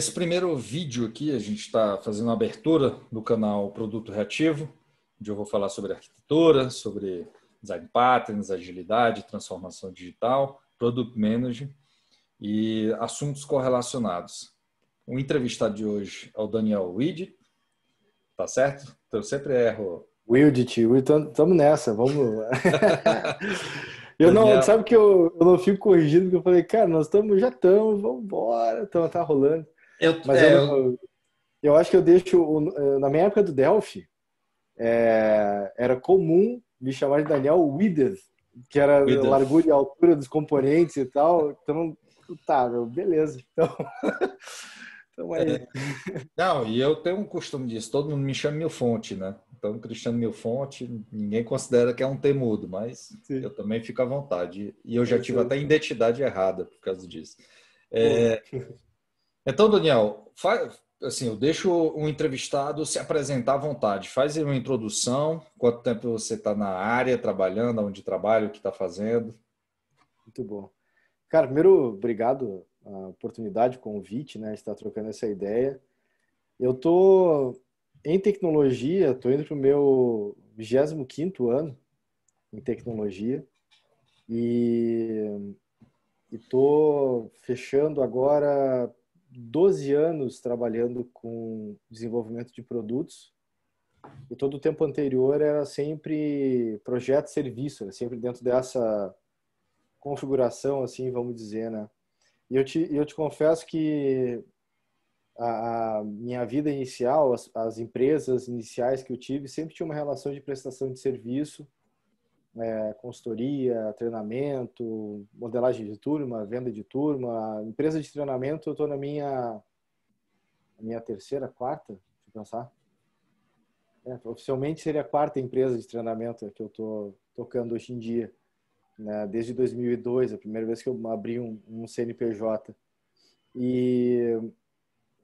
esse primeiro vídeo aqui, a gente está fazendo a abertura do canal Produto Reativo, onde eu vou falar sobre arquitetura, sobre design patterns, agilidade, transformação digital, product manager e assuntos correlacionados. O entrevistado de hoje é o Daniel Weed, tá certo? Então, eu sempre erro. tio, estamos nessa, vamos lá. Eu não, sabe que eu, eu não fico corrigindo, porque eu falei, cara, nós estamos, já estamos, vamos embora, então tá rolando. Eu, Mas é, eu, eu, acho que eu deixo. Eh, na minha época do Delphi, é, era comum me chamar de Daniel Withers, que era Withers. largura e altura dos componentes e tal. Então, tá, meu, beleza. Então. então aí. É. é. Não, e eu tenho um costume disso, todo mundo me chama Milfonte, né? Então, Cristiano Milfonte, ninguém considera que é um temudo, mas Sim. eu também fico à vontade. E eu já tive até identidade errada por causa disso. É, então, Daniel, faz, assim, eu deixo o um entrevistado se apresentar à vontade. Faz uma introdução, quanto tempo você está na área, trabalhando, onde trabalha, o que está fazendo. Muito bom. Cara, primeiro, obrigado a oportunidade, o convite, né, de estar trocando essa ideia. Eu tô em tecnologia, tô indo pro meu 25º ano em tecnologia e e tô fechando agora 12 anos trabalhando com desenvolvimento de produtos e todo o tempo anterior era sempre projeto serviço, era né? sempre dentro dessa configuração, assim, vamos dizer, né? E eu te, eu te confesso que a, a minha vida inicial, as, as empresas iniciais que eu tive, sempre tinha uma relação de prestação de serviço, é, consultoria, treinamento, modelagem de turma, venda de turma, empresa de treinamento, eu estou na minha, minha terceira, quarta, deixa eu pensar. É, oficialmente seria a quarta empresa de treinamento que eu estou tocando hoje em dia, né? desde 2002, a primeira vez que eu abri um, um CNPJ. E,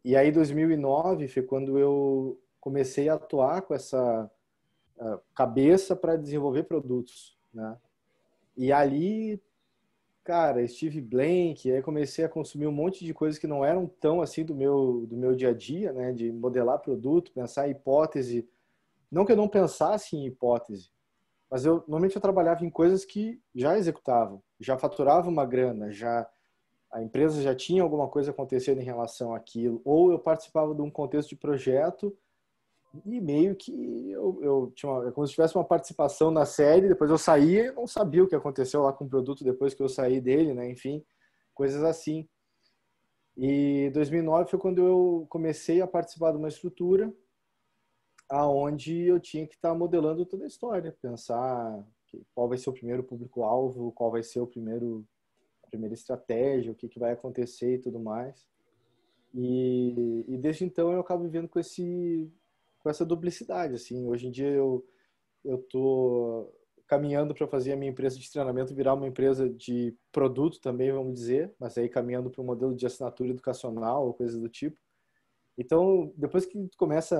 e aí 2009 foi quando eu comecei a atuar com essa ah, cabeça para desenvolver produtos. Né? E ali, cara, Steve Blank, aí comecei a consumir um monte de coisas que não eram tão assim do meu, do meu dia a dia, né? De modelar produto, pensar em hipótese. Não que eu não pensasse em hipótese, mas eu normalmente eu trabalhava em coisas que já executavam, já faturava uma grana, já a empresa já tinha alguma coisa acontecendo em relação àquilo, ou eu participava de um contexto de projeto e meio que eu, eu tinha uma, é como se tivesse uma participação na série, depois eu saí e não sabia o que aconteceu lá com o produto depois que eu saí dele, né? Enfim, coisas assim. E 2009 foi quando eu comecei a participar de uma estrutura aonde eu tinha que estar tá modelando toda a história, pensar qual vai ser o primeiro público-alvo, qual vai ser o primeiro a primeira estratégia, o que, que vai acontecer e tudo mais. E, e desde então eu acabo vivendo com esse com essa duplicidade, assim. Hoje em dia eu eu tô caminhando para fazer a minha empresa de treinamento virar uma empresa de produto também, vamos dizer, mas aí caminhando para um modelo de assinatura educacional ou coisa do tipo. Então, depois que tu começa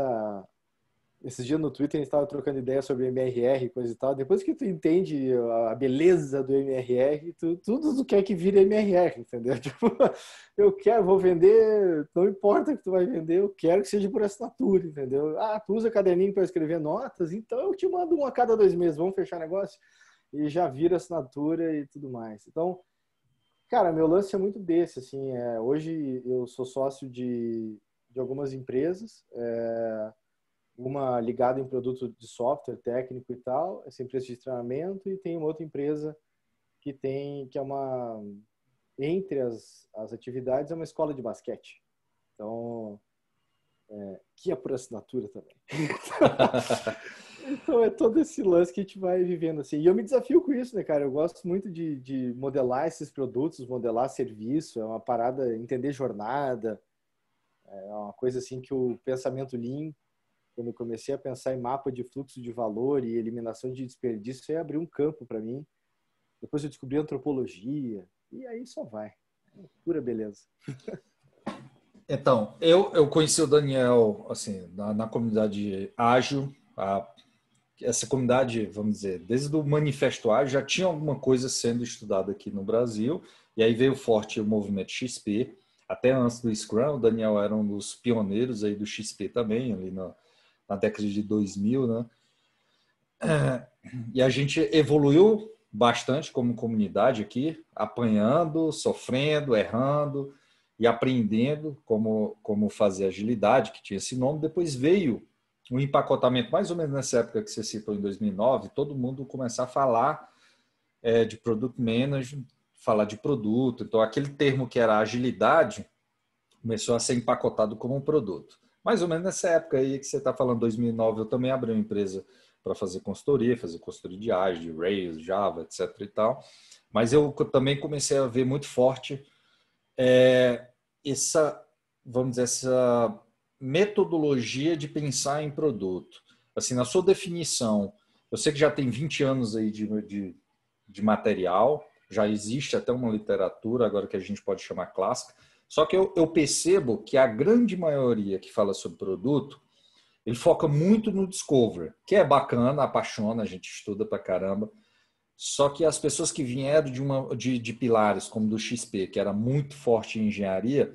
esses dias no Twitter a gente estava trocando ideia sobre MRR, coisa e tal. Depois que tu entende a beleza do MRR, tu, tudo tu quer que é vire MRR, entendeu? Tipo, eu quero, vou vender, não importa o que tu vai vender, eu quero que seja por assinatura, entendeu? Ah, tu usa caderninho para escrever notas, então eu te mando uma a cada dois meses, vamos fechar negócio? E já vira assinatura e tudo mais. Então, cara, meu lance é muito desse, assim. É, hoje eu sou sócio de, de algumas empresas, é, uma ligada em produto de software técnico e tal, essa empresa de treinamento, e tem uma outra empresa que tem, que é uma, entre as, as atividades, é uma escola de basquete. Então, é, que é por assinatura também. então é todo esse lance que a gente vai vivendo assim. E eu me desafio com isso, né, cara? Eu gosto muito de, de modelar esses produtos, modelar serviço, é uma parada, entender jornada, é uma coisa assim que o pensamento limpo quando eu comecei a pensar em mapa de fluxo de valor e eliminação de desperdício, isso aí abriu um campo para mim. Depois eu descobri antropologia, e aí só vai. É pura beleza. Então, eu, eu conheci o Daniel assim na, na comunidade ágil, a, essa comunidade, vamos dizer, desde o Manifesto Ágil já tinha alguma coisa sendo estudada aqui no Brasil, e aí veio forte o movimento XP, até antes do Scrum, o Daniel era um dos pioneiros aí do XP também, ali no, na década de 2000, né? É, e a gente evoluiu bastante como comunidade aqui, apanhando, sofrendo, errando e aprendendo como, como fazer agilidade, que tinha esse nome. Depois veio um empacotamento, mais ou menos nessa época que você citou, em 2009, todo mundo começar a falar é, de produto manager, falar de produto. Então, aquele termo que era agilidade começou a ser empacotado como um produto mais ou menos nessa época aí que você está falando, 2009, eu também abri uma empresa para fazer consultoria, fazer consultoria de Agile, de Rails, Java, etc e tal. Mas eu também comecei a ver muito forte é, essa, vamos dizer, essa metodologia de pensar em produto. Assim, na sua definição, eu sei que já tem 20 anos aí de, de, de material, já existe até uma literatura agora que a gente pode chamar clássica, só que eu, eu percebo que a grande maioria que fala sobre produto, ele foca muito no Discover, que é bacana, apaixona, a gente estuda pra caramba. Só que as pessoas que vieram de, uma, de, de pilares, como do XP, que era muito forte em engenharia,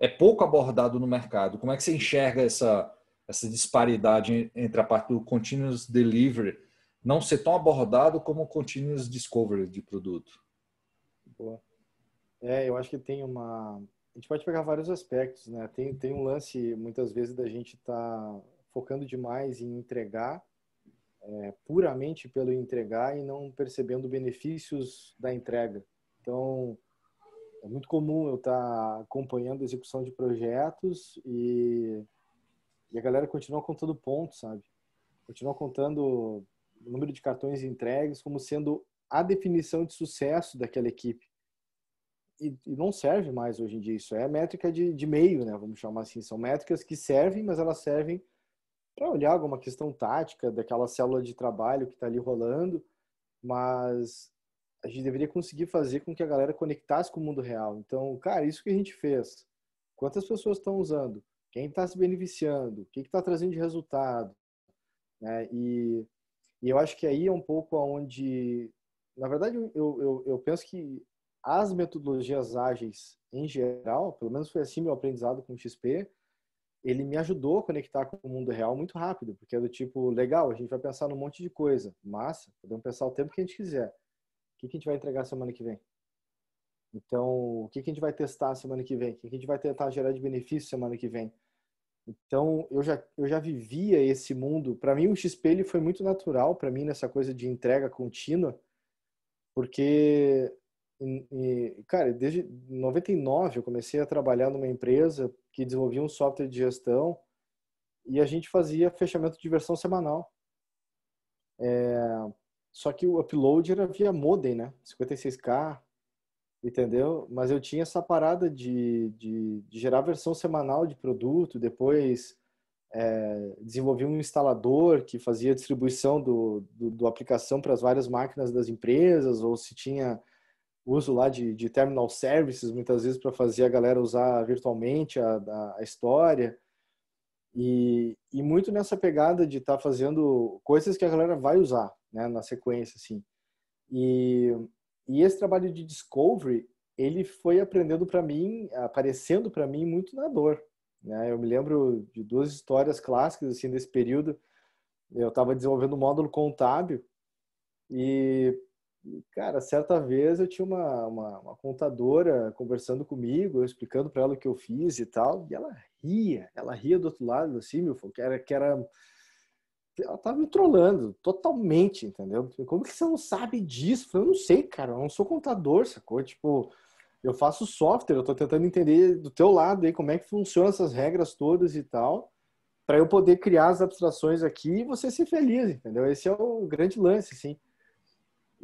é pouco abordado no mercado. Como é que você enxerga essa, essa disparidade entre a parte do continuous delivery não ser tão abordado como o continuous discovery de produto? Boa. É, eu acho que tem uma a gente pode pegar vários aspectos, né? Tem, tem um lance, muitas vezes, da gente estar tá focando demais em entregar, é, puramente pelo entregar e não percebendo benefícios da entrega. Então, é muito comum eu estar tá acompanhando a execução de projetos e, e a galera continua contando pontos, sabe? Continua contando o número de cartões entregues como sendo a definição de sucesso daquela equipe e, e, não serve mais hoje em dia isso. É métrica de, de meio, né? Vamos chamar assim. São métricas que servem, mas elas servem para olhar alguma questão tática daquela célula de trabalho que está ali rolando, mas a gente deveria conseguir fazer com que a galera conectasse com o mundo real. Então, cara, isso que a gente fez. Quantas pessoas estão usando? Quem está se beneficiando? O que está trazendo de resultado? Né? E, e, eu acho que aí é um pouco aonde, na verdade, eu, eu, eu penso que as metodologias ágeis em geral, pelo menos foi assim meu aprendizado com o XP, ele me ajudou a conectar com o mundo real muito rápido, porque é do tipo, legal, a gente vai pensar num monte de coisa, massa, podemos pensar o tempo que a gente quiser. O que a gente vai entregar semana que vem? Então, o que a gente vai testar semana que vem? O que a gente vai tentar gerar de benefício semana que vem? Então, eu já, eu já vivia esse mundo. Para mim, o XP ele foi muito natural, para mim, nessa coisa de entrega contínua, porque e, cara, desde 99 eu comecei a trabalhar numa empresa que desenvolvia um software de gestão e a gente fazia fechamento de versão semanal. É, só que o upload era via modem, né? 56k, entendeu? Mas eu tinha essa parada de, de, de gerar versão semanal de produto, depois é, desenvolvi um instalador que fazia distribuição do, do, do aplicação para as várias máquinas das empresas, ou se tinha uso lá de, de terminal services, muitas vezes para fazer a galera usar virtualmente a, a história. E, e, muito nessa pegada de estar tá fazendo coisas que a galera vai usar né, na sequência, assim. E, e esse trabalho de discovery, ele foi aprendendo para mim, aparecendo para mim muito na dor. Né? Eu me lembro de duas histórias clássicas assim desse período. Eu estava desenvolvendo um módulo contábil e cara, certa vez eu tinha uma, uma, uma contadora conversando comigo, eu explicando para ela o que eu fiz e tal, e ela ria, ela ria do outro lado, assim, meu, que era, que era ela tava me trollando totalmente, entendeu? Como que você não sabe disso? Eu, falei, eu não sei, cara, eu não sou contador, sacou? Tipo, eu faço software, eu estou tentando entender do teu lado aí como é que funcionam essas regras todas e tal, para eu poder criar as abstrações aqui e você ser feliz, entendeu? Esse é o grande lance, assim.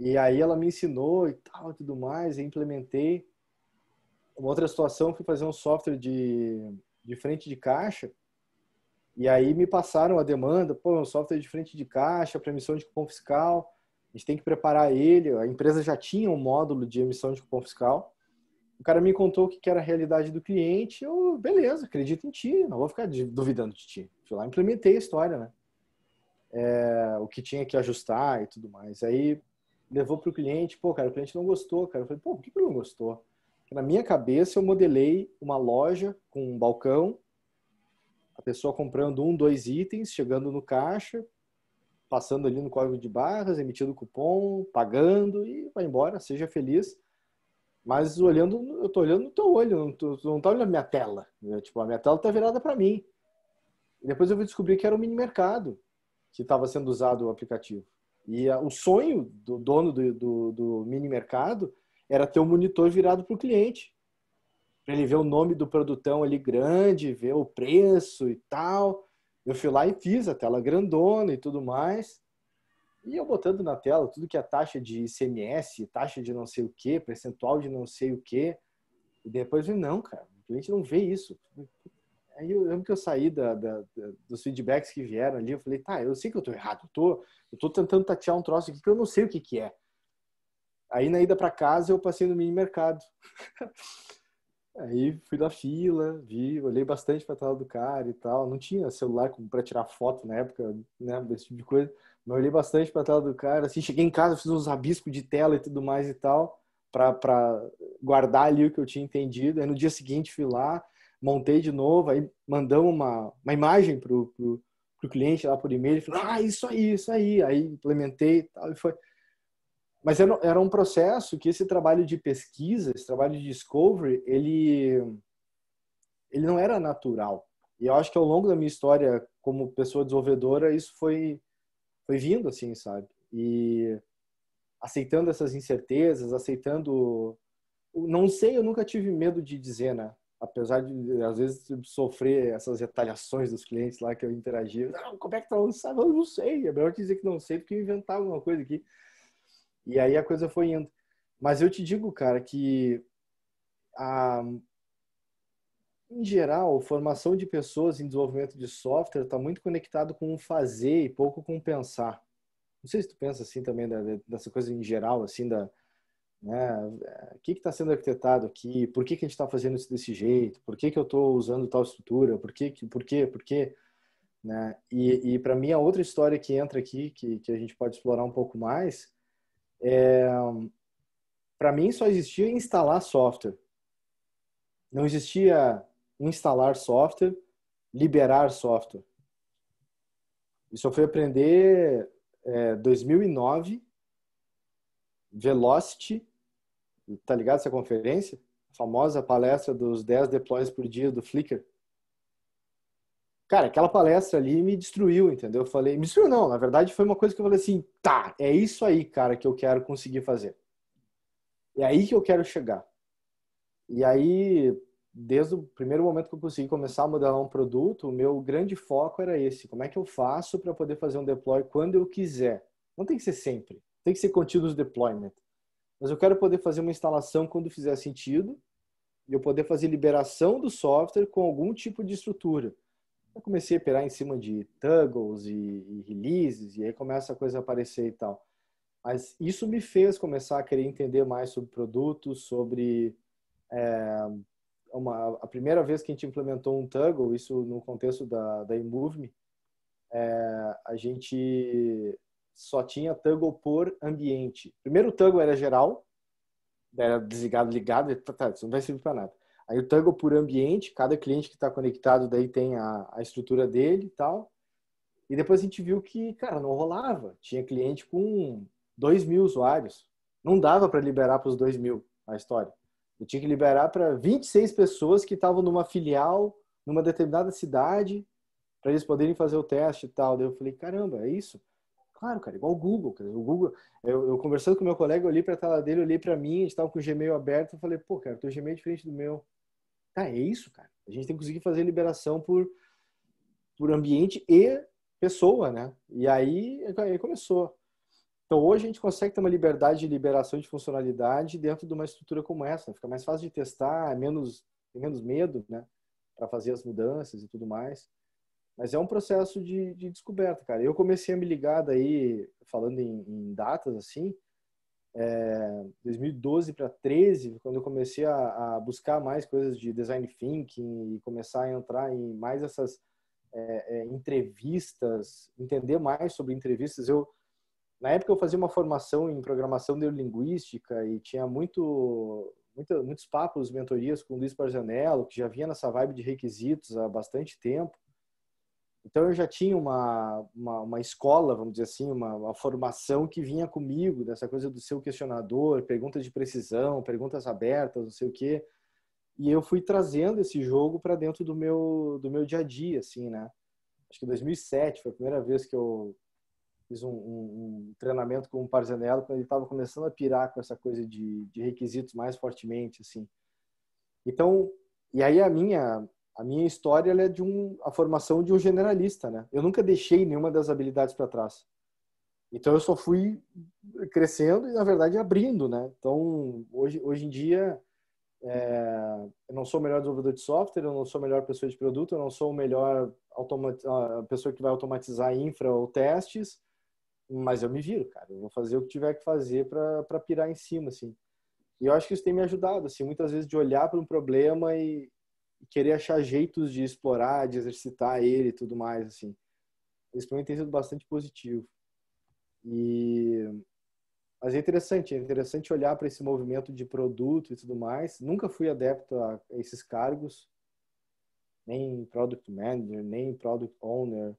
E aí ela me ensinou e tal, tudo mais, e implementei. Uma outra situação, fui fazer um software de, de frente de caixa, e aí me passaram a demanda, pô, um software de frente de caixa para emissão de cupom fiscal, a gente tem que preparar ele, a empresa já tinha um módulo de emissão de cupom fiscal, o cara me contou o que era a realidade do cliente, eu, beleza, acredito em ti, não vou ficar duvidando de ti. Fui lá, implementei a história, né? É, o que tinha que ajustar e tudo mais. Aí levou para o cliente, pô, cara, o cliente não gostou, cara. Eu falei, pô, por que, que ele não gostou? Porque na minha cabeça, eu modelei uma loja com um balcão, a pessoa comprando um, dois itens, chegando no caixa, passando ali no código de barras, emitindo cupom, pagando e vai embora, seja feliz. Mas olhando, eu tô olhando no teu olho, não tô, não tá olhando a minha tela. Né? Tipo, a minha tela tá virada para mim. E depois eu vi descobrir que era um mini mercado que estava sendo usado o aplicativo. E a, ah, o sonho do dono do, do, do, mini mercado era ter o um monitor virado para o cliente. Para ele ver o nome do produtão ali grande, ver o preço e tal. Eu fui lá e fiz a tela grandona e tudo mais. E eu botando na tela tudo que a é taxa de ICMS, taxa de não sei o que, percentual de não sei o que. E depois eu não, cara, o cliente não vê isso. Aí eu lembro que eu saí da, da, da, dos feedbacks que vieram ali, eu falei, tá, eu sei que eu tô errado, eu tô, eu tô tentando tatear um troço aqui que eu não sei o que que é. Aí na ida para casa eu passei no mini mercado. Aí fui da fila, vi, olhei bastante para tela do cara e tal. Não tinha celular para tirar foto na época, né, desse tipo de coisa. Mas olhei bastante para tela do cara, assim, cheguei em casa, fiz uns rabiscos de tela e tudo mais e tal, para guardar ali o que eu tinha entendido. Aí no dia seguinte fui lá, montei de novo, aí mandamos uma, uma imagem pro, pro, pro cliente lá por e-mail, e falou, ah, isso aí, isso aí, aí implementei tal, e foi. Mas era, era um processo que esse trabalho de pesquisa, esse trabalho de discovery, ele, ele não era natural. E eu acho que ao longo da minha história como pessoa desenvolvedora, isso foi, foi vindo, assim, sabe? E aceitando essas incertezas, aceitando... Não sei, eu nunca tive medo de dizer, né? apesar de às vezes sofrer essas retaliações dos clientes lá que eu interagia, como é que tá lançando? Eu ah, não sei, é melhor dizer que não sei porque que inventar alguma coisa aqui. E aí a coisa foi indo. Mas eu te digo, cara, que a em geral, formação de pessoas em desenvolvimento de software está muito conectado com o fazer e pouco com o pensar. Não sei se tu pensa assim também né, dessa coisa em geral, assim da né? O é, que está sendo arquitetado aqui? Por que, que a gente está fazendo isso desse jeito? Por que, que eu estou usando tal estrutura? Por que? Por quê? Por quê? Né? E, e para mim, a outra história que entra aqui, que, que a gente pode explorar um pouco mais, é, para mim só existia instalar software. Não existia instalar software, liberar software. Isso eu fui aprender é, 2009, Velocity, Tá ligado essa conferência? A famosa palestra dos 10 deploys por dia do Flickr. Cara, aquela palestra ali me destruiu, entendeu? Eu falei, me destruiu não, na verdade foi uma coisa que eu falei assim, tá, é isso aí, cara, que eu quero conseguir fazer. É aí que eu quero chegar. E aí, desde o primeiro momento que eu consegui começar a modelar um produto, o meu grande foco era esse: como é que eu faço para poder fazer um deploy quando eu quiser? Não tem que ser sempre, tem que ser continuous deployment mas eu quero poder fazer uma instalação quando fizer sentido e eu poder fazer liberação do software com algum tipo de estrutura. Eu comecei a operar em cima de toggles e, e releases e aí começa a coisa a aparecer e tal. Mas isso me fez começar a querer entender mais sobre produtos, sobre é, uma, a primeira vez que a gente implementou um toggle, isso no contexto da, da é, a gente só tinha toggle por ambiente. Primeiro o toggle era geral, era desligado, ligado, tá, tá, isso não vai servir para nada. Aí o toggle por ambiente, cada cliente que está conectado daí tem a, a estrutura dele e tal. E depois a gente viu que, cara, não rolava. Tinha cliente com 2 mil usuários. Não dava para liberar para os 2 mil a história. Eu tinha que liberar para 26 pessoas que estavam numa filial, numa determinada cidade, para eles poderem fazer o teste e tal. Daí eu falei, caramba, é isso? Claro, cara, igual o Google. Cara. O Google, eu, eu conversando com meu colega, eu olhei para a tela dele, olhei para mim, a gente estava com o Gmail aberto, eu falei, pô, cara, teu Gmail é diferente do meu. Tá, é isso, cara. A gente tem que conseguir fazer liberação por, por ambiente e pessoa, né? E aí, aí começou. Então, hoje a gente consegue ter uma liberdade de liberação de funcionalidade dentro de uma estrutura como essa. Né? Fica mais fácil de testar, é menos, menos medo, né? Para fazer as mudanças e tudo mais. Mas é um processo de, de descoberta, cara. Eu comecei a me ligar daí, falando em, em datas assim, é, 2012 para 13, quando eu comecei a, a, buscar mais coisas de design thinking e começar a entrar em mais essas é, é, entrevistas, entender mais sobre entrevistas. Eu na época eu fazia uma formação em programação neurolinguística e tinha muito, muito muitos papos, mentorias com o Luiz Parzanello, que já vinha nessa vibe de requisitos há bastante tempo. Então eu já tinha uma, uma, uma escola, vamos dizer assim, uma, uma, formação que vinha comigo, dessa coisa do seu questionador, perguntas de precisão, perguntas abertas, não sei o quê. E eu fui trazendo esse jogo para dentro do meu, do meu dia a dia, assim, né? Acho que 2007 foi a primeira vez que eu fiz um, um, um treinamento com um Parzanello, quando ele estava começando a pirar com essa coisa de, de requisitos mais fortemente, assim. Então, e aí a minha a minha história é de um, a formação de um generalista, né? Eu nunca deixei nenhuma das habilidades para trás. Então eu só fui crescendo e na verdade abrindo, né? Então hoje hoje em dia é, eu não sou o melhor desenvolvedor de software, eu não sou a melhor pessoa de produto, eu não sou o melhor a pessoa que vai automatizar infra ou testes, mas eu me viro, cara. Eu vou fazer o que tiver que fazer para pirar em cima, assim. E eu acho que isso tem me ajudado, assim, muitas vezes de olhar para um problema e, e querer achar jeitos de explorar, de exercitar ele e tudo mais, assim. Isso para mim tem sido bastante positivo. E mas é interessante, é interessante olhar para esse movimento de produto e tudo mais. Nunca fui adepto a esses cargos, nem product manager, nem product owner,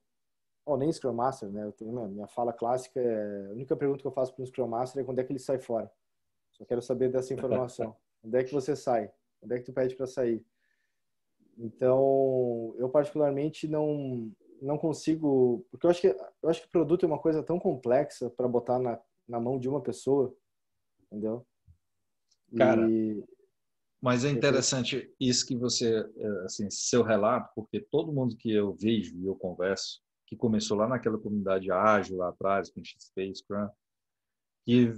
ou nem scrum master, né? Eu tenho, minha fala clássica é a única pergunta que eu faço para um scrum master é quando é que ele sai fora. Só quero saber dessa informação. Onde é que você sai? Onde é que tu pede para sair? Então, eu particularmente não não consigo, porque eu acho que eu acho que produto é uma coisa tão complexa para botar na, na mão de uma pessoa, entendeu? Cara, e... mas é interessante isso que você é, assim, seu relato, porque todo mundo que eu vejo e eu converso, que começou lá naquela comunidade ágil lá atrás, com XP, Scrum, que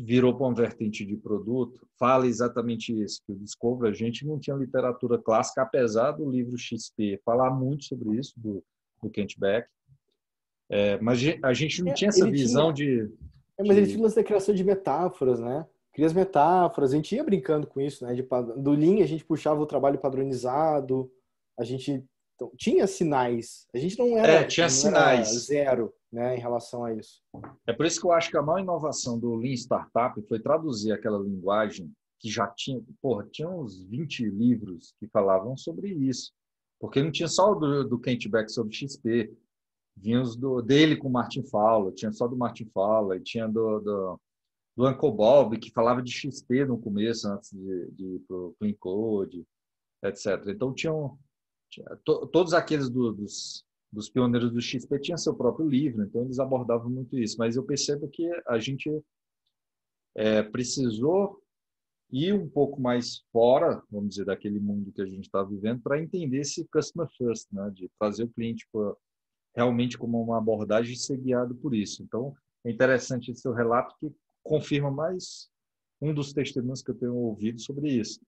virou para uma vertente de produto, fala exatamente isso, que o Discovery, a gente não tinha literatura clássica, apesar do livro XP falar muito sobre isso, do, do Kent Beck, é, mas a gente não é, tinha essa visão tinha, de, é, Mas de... ele tinha essa criação de metáforas, né? Cria as metáforas, a gente ia brincando com isso, né? De, do Lean a gente puxava o trabalho padronizado, a gente então, tinha sinais, a gente não era, é, tinha sinais. zero né, em relação a isso. É por isso que eu acho que a maior inovação do Lean Startup foi traduzir aquela linguagem que já tinha, porra, tinha uns 20 livros que falavam sobre isso. Porque não tinha só o do, do Kent Beck sobre XP, vinha os do, dele com o Martin Fowler, tinha só do Martin Fowler, tinha do, do, do Uncle Bob, que falava de XP no começo, antes de, de ir para o Clean Code, etc. Então, tinham, tinha, to, todos aqueles do, dos dos pioneiros do XP tinha seu próprio livro, então eles abordavam muito isso. Mas eu percebo que a gente é, precisou ir um pouco mais fora, vamos dizer, daquele mundo que a gente está vivendo, para entender esse customer first, né? de fazer o cliente pra, realmente como uma abordagem ser guiado por isso. Então, é interessante esse seu relato que confirma mais um dos testemunhos que eu tenho ouvido sobre isso.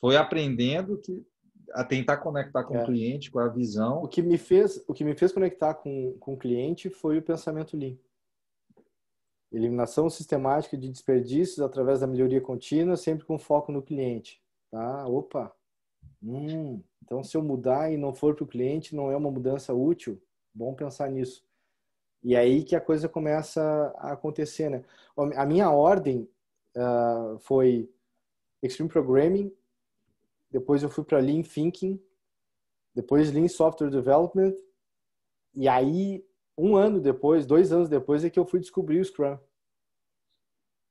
Foi aprendendo que a tentar conectar com é. o cliente, com a visão. O que me fez, o que me fez conectar com, com o cliente foi o pensamento Lean. Eliminação sistemática de desperdícios através da melhoria contínua, sempre com foco no cliente. Tá? Opa! Hum, então, se eu mudar e não for para o cliente, não é uma mudança útil? Bom pensar nisso. E aí que a coisa começa a acontecer, né? A minha ordem uh, foi Extreme Programming, depois eu fui para Lean Thinking, depois Lean Software Development, e aí, um ano depois, dois anos depois, é que eu fui descobrir o Scrum.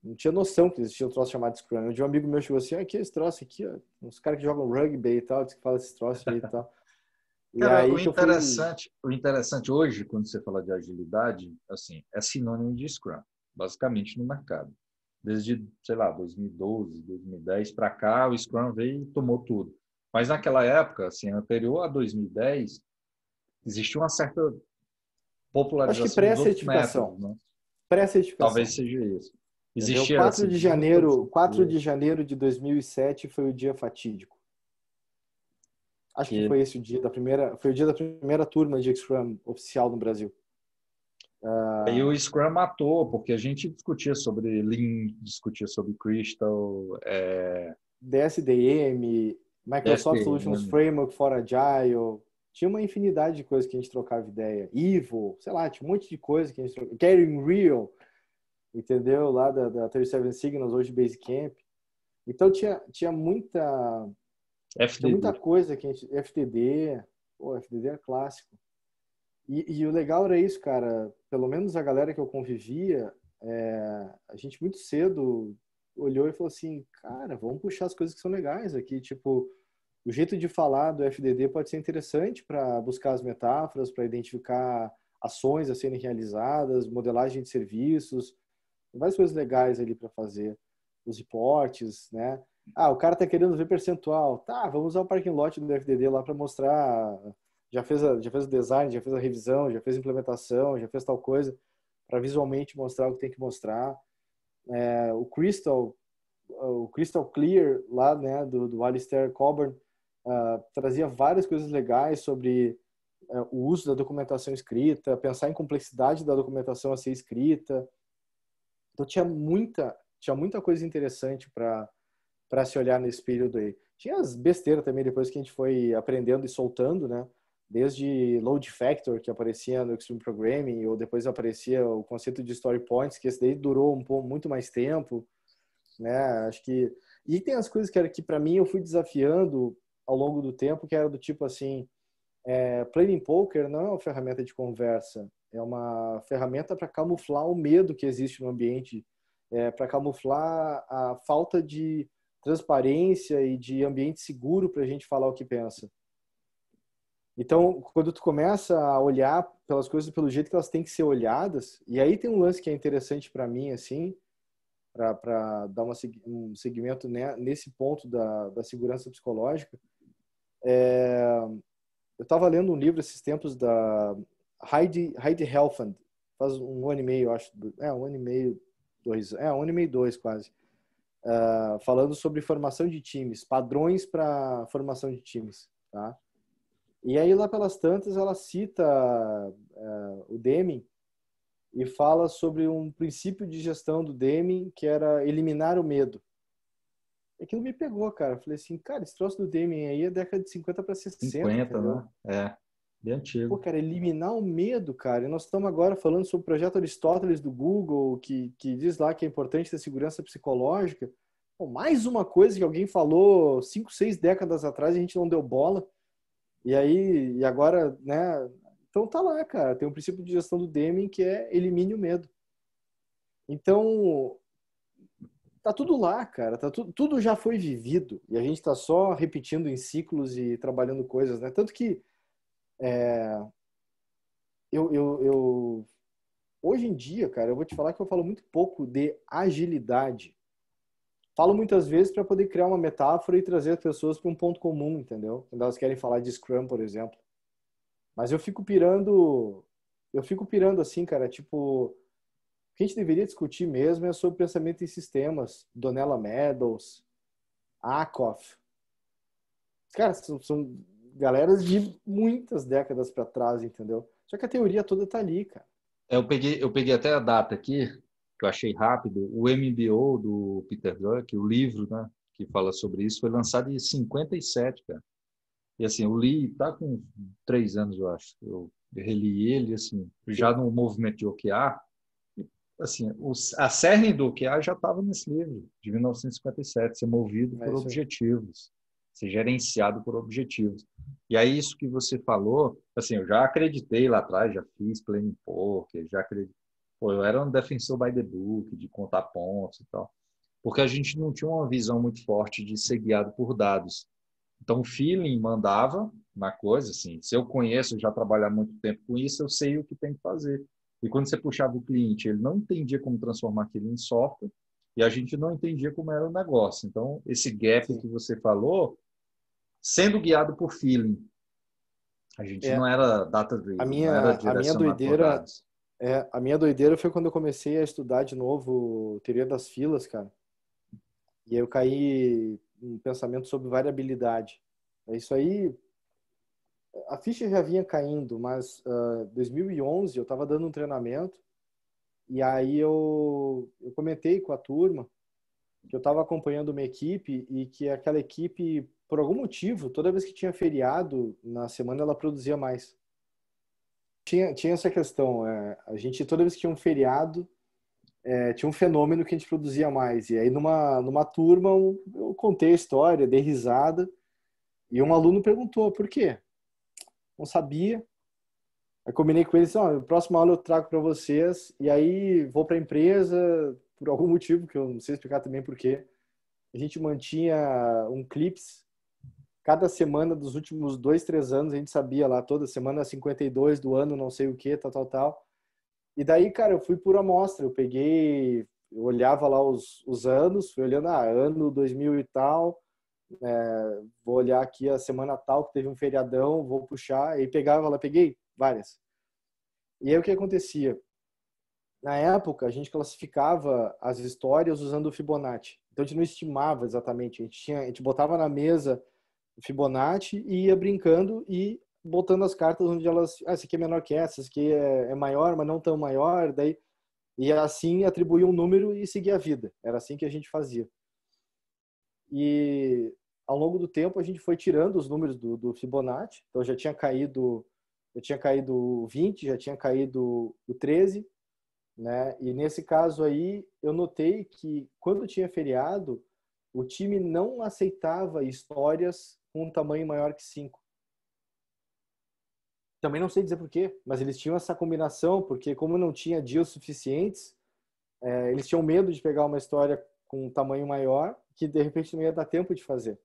Não tinha noção que existia um troço chamado Scrum. Um, um amigo meu chegou assim, ah, aqui é esse troço aqui, ó, uns caras que jogam rugby e tal, que falam esse troço aí e tal. E Cara, aí o, interessante, fui... o interessante hoje, quando você fala de agilidade, assim, é sinônimo de Scrum, basicamente no mercado. Desde, sei lá, 2012, 2010 para cá, o Scrum veio e tomou tudo. Mas naquela época, assim, anterior a 2010, existia uma certa popularização Acho que pré-certificação. Né? Pré-certificação. Talvez seja isso. Existia 4 de janeiro, 4 de janeiro de 2007 foi o dia fatídico. Acho que, que foi esse o dia da primeira, foi o dia da primeira turma de Scrum oficial no Brasil. Aí E ah. o Scrum matou, porque a gente discutia sobre Lean, discutia sobre Crystal, é... DSDM, Microsoft DSDM. Solutions Framework for Agile. Tinha uma infinidade de coisas que a gente trocava ideia. Evil, sei lá, tinha um monte de coisa que a gente trocava. Getting Real, entendeu? Lá da, da 37 Signals, hoje Basecamp. Então tinha, tinha muita... FTD. Tinha muita coisa que a gente... FTD, pô, FTD é clássico. E, e, o legal era isso, cara. Pelo menos a galera que eu convivia, é, a gente muito cedo olhou e falou assim, cara, vamos puxar as coisas que são legais aqui, tipo o jeito de falar do FDD pode ser interessante para buscar as metáforas, para identificar ações a serem realizadas, modelagem de serviços, várias coisas legais ali para fazer, os reportes, né? Ah, o cara está querendo ver percentual. Tá, vamos usar o parking lot do FDD lá para mostrar já fez, a, já fez o design, já fez a revisão, já fez a implementação, já fez tal coisa, para visualmente mostrar o que tem que mostrar. É, o Crystal, o Crystal Clear lá, né, do, do Alistair Coburn, uh, trazia várias coisas legais sobre uh, o uso da documentação escrita, pensar em complexidade da documentação a ser escrita. Então tinha muita, tinha muita coisa interessante para para se olhar nesse período aí. Tinha as besteiras também depois que a gente foi aprendendo e soltando, né? desde load factor que aparecia no Extreme Programming ou depois aparecia o conceito de story points que esse daí durou um pouco muito mais tempo né acho que e tem as coisas que era que para mim eu fui desafiando ao longo do tempo que era do tipo assim é, Poker não é uma ferramenta de conversa é uma ferramenta para camuflar o medo que existe no ambiente é, para camuflar a falta de transparência e de ambiente seguro para a gente falar o que pensa então, quando tu começa a olhar pelas coisas pelo jeito que elas têm que ser olhadas, e aí tem um lance que é interessante para mim, assim, para dar uma, um segmento né, nesse ponto da, da segurança psicológica. É, eu estava lendo um livro esses tempos da Heidi, Heidi Helfand, faz um ano e meio, acho. É, um ano e meio, dois. É, um ano e meio, dois quase. Uh, falando sobre formação de times, padrões para formação de times. Tá? E aí, lá pelas tantas, ela cita uh, o Deming e fala sobre um princípio de gestão do Deming que era eliminar o medo. Aquilo me pegou, cara. falei assim, cara, esse troço do Deming aí é década de 50 para 60. 50, entendeu? né? É. Bem antigo. Pô, cara, eliminar o medo, cara. E nós estamos agora falando sobre o projeto Aristóteles do Google, que, que diz lá que é importante ter segurança psicológica. Bom, mais uma coisa que alguém falou cinco, seis décadas atrás e a gente não deu bola. E aí, e agora, né? Então tá lá, cara. Tem um princípio de gestão do Deming que é elimine o medo. Então, tá tudo lá, cara. Tá tu, tudo já foi vivido. E a gente tá só repetindo em ciclos e trabalhando coisas, né? Tanto que é, eu, eu, eu hoje em dia, cara, eu vou te falar que eu falo muito pouco de agilidade falo muitas vezes para poder criar uma metáfora e trazer as pessoas para um ponto comum, entendeu? Quando elas querem falar de Scrum, por exemplo. Mas eu fico pirando, eu fico pirando assim, cara, tipo, o que a gente deveria discutir mesmo é sobre pensamento em sistemas, Donella Meadows, Akoff. Cara, são, são galeras de muitas décadas para trás, entendeu? Só que a teoria toda tá ali, cara. Eu peguei, eu peguei até a data aqui, que eu achei rápido, o MBO do Peter Drucker, o livro né, que fala sobre isso, foi lançado em 57, cara. E assim, eu li, tá com três anos, eu acho. Eu reli ele, assim, já no movimento de OKR. Assim, os, a cerne do OKR já estava nesse livro, de 1957, ser movido é por objetivos, ser gerenciado por objetivos. E aí, isso que você falou, assim, eu já acreditei lá atrás, já fiz Planning Poker, já acreditei Pô, eu era um defensor by the book, de contar pontos e tal, porque a gente não tinha uma visão muito forte de ser guiado por dados. Então, o feeling mandava uma coisa assim: se eu conheço, já trabalho há muito tempo com isso, eu sei o que tem que fazer. E quando você puxava o cliente, ele não entendia como transformar aquilo em software e a gente não entendia como era o negócio. Então, esse gap Sim. que você falou, sendo guiado por feeling, a gente é. não era data driven. A minha, a minha doideira, é, a minha doideira foi quando eu comecei a estudar de novo teoria das filas, cara. E aí eu caí em pensamento sobre variabilidade. É isso aí, a ficha já vinha caindo, mas uh, ah, 2011 eu estava dando um treinamento e aí eu, eu comentei com a turma que eu estava acompanhando uma equipe e que aquela equipe, por algum motivo, toda vez que tinha feriado na semana, ela produzia mais. Tinha, tinha essa questão. É, a gente, toda vez que tinha um feriado, é, tinha um fenômeno que a gente produzia mais. E aí, numa, numa turma, eu contei a história, dei risada. E um aluno perguntou por quê. Não sabia. Aí combinei com eles, ó, oh, próxima aula eu trago para vocês. E aí vou para a empresa, por algum motivo, que eu não sei explicar também quê. A gente mantinha um clips cada semana dos últimos dois, três anos, a gente sabia lá, toda semana 52 do ano, não sei o que, tal, tal, tal. E daí, cara, eu fui por amostra, eu peguei, eu olhava lá os, os anos, fui olhando, ah, ano 2000 e tal, é, vou olhar aqui a semana tal, que teve um feriadão, vou puxar, e pegava lá, peguei várias. E aí o que acontecia? Na época, a gente classificava as histórias usando o Fibonacci. Então, a gente não estimava exatamente, a gente, tinha, a gente botava na mesa Fibonacci e ia brincando e botando as cartas onde elas. Ah, essa aqui é menor que essa, essa aqui é, é, maior, mas não tão maior. Daí, e assim atribuir um número e seguir a vida. Era assim que a gente fazia. E ao longo do tempo a gente foi tirando os números do, do Fibonacci. Então já tinha caído já tinha caído o 20, já tinha caído o 13, né? E nesse caso aí eu notei que quando tinha feriado, o time não aceitava histórias com um tamanho maior que 5. Também não sei dizer porquê, mas eles tinham essa combinação, porque como não tinha dias suficientes, é, eles tinham medo de pegar uma história com um tamanho maior, que de repente não ia dar tempo de fazer.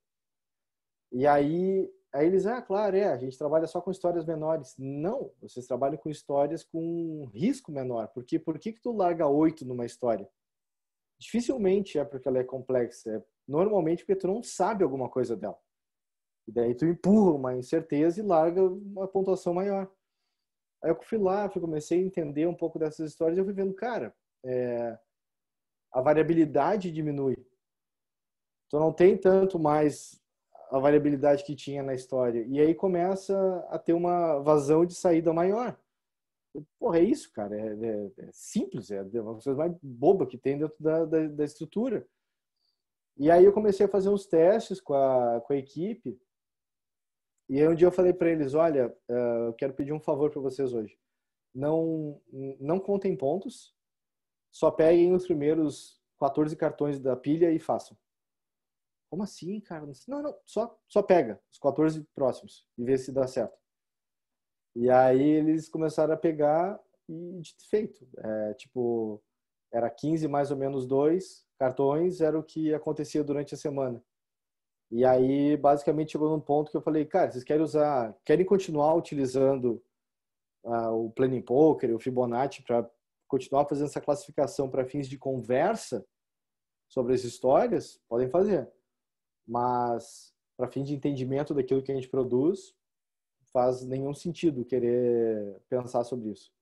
E aí, aí eles, ah, claro, é, a gente trabalha só com histórias menores. Não, vocês trabalham com histórias com um risco menor, porque por que, que tu larga oito numa história? Dificilmente é porque ela é complexa, é normalmente porque tu não sabe alguma coisa dela. E daí tu empurra uma incerteza e larga uma pontuação maior. Aí eu fui lá, fui, comecei a entender um pouco dessas histórias e eu fui vendo, cara, é, a variabilidade diminui. Tu não tem tanto mais a variabilidade que tinha na história. E aí começa a ter uma vazão de saída maior. Porra, é isso, cara. É, é, é simples, é uma coisa mais boba que tem dentro da, da, da estrutura. E aí eu comecei a fazer uns testes com a, com a equipe e aí um dia eu falei para eles, olha, eh, eu quero pedir um favor para vocês hoje. Não, não contem pontos, só peguem os primeiros 14 cartões da pilha e façam. Como assim, cara? Não, não, só, só pega os 14 próximos e vê se dá certo. E aí eles começaram a pegar e de feito. É, tipo, era 15 mais ou menos dois cartões, era o que acontecia durante a semana. E aí, basicamente, chegou num ponto que eu falei, cara, vocês querem usar, querem continuar utilizando uh, o Planning Poker, o Fibonacci, para continuar fazendo essa classificação para fins de conversa sobre as histórias? Podem fazer. Mas, para fins de entendimento daquilo que a gente produz, faz nenhum sentido querer pensar sobre isso.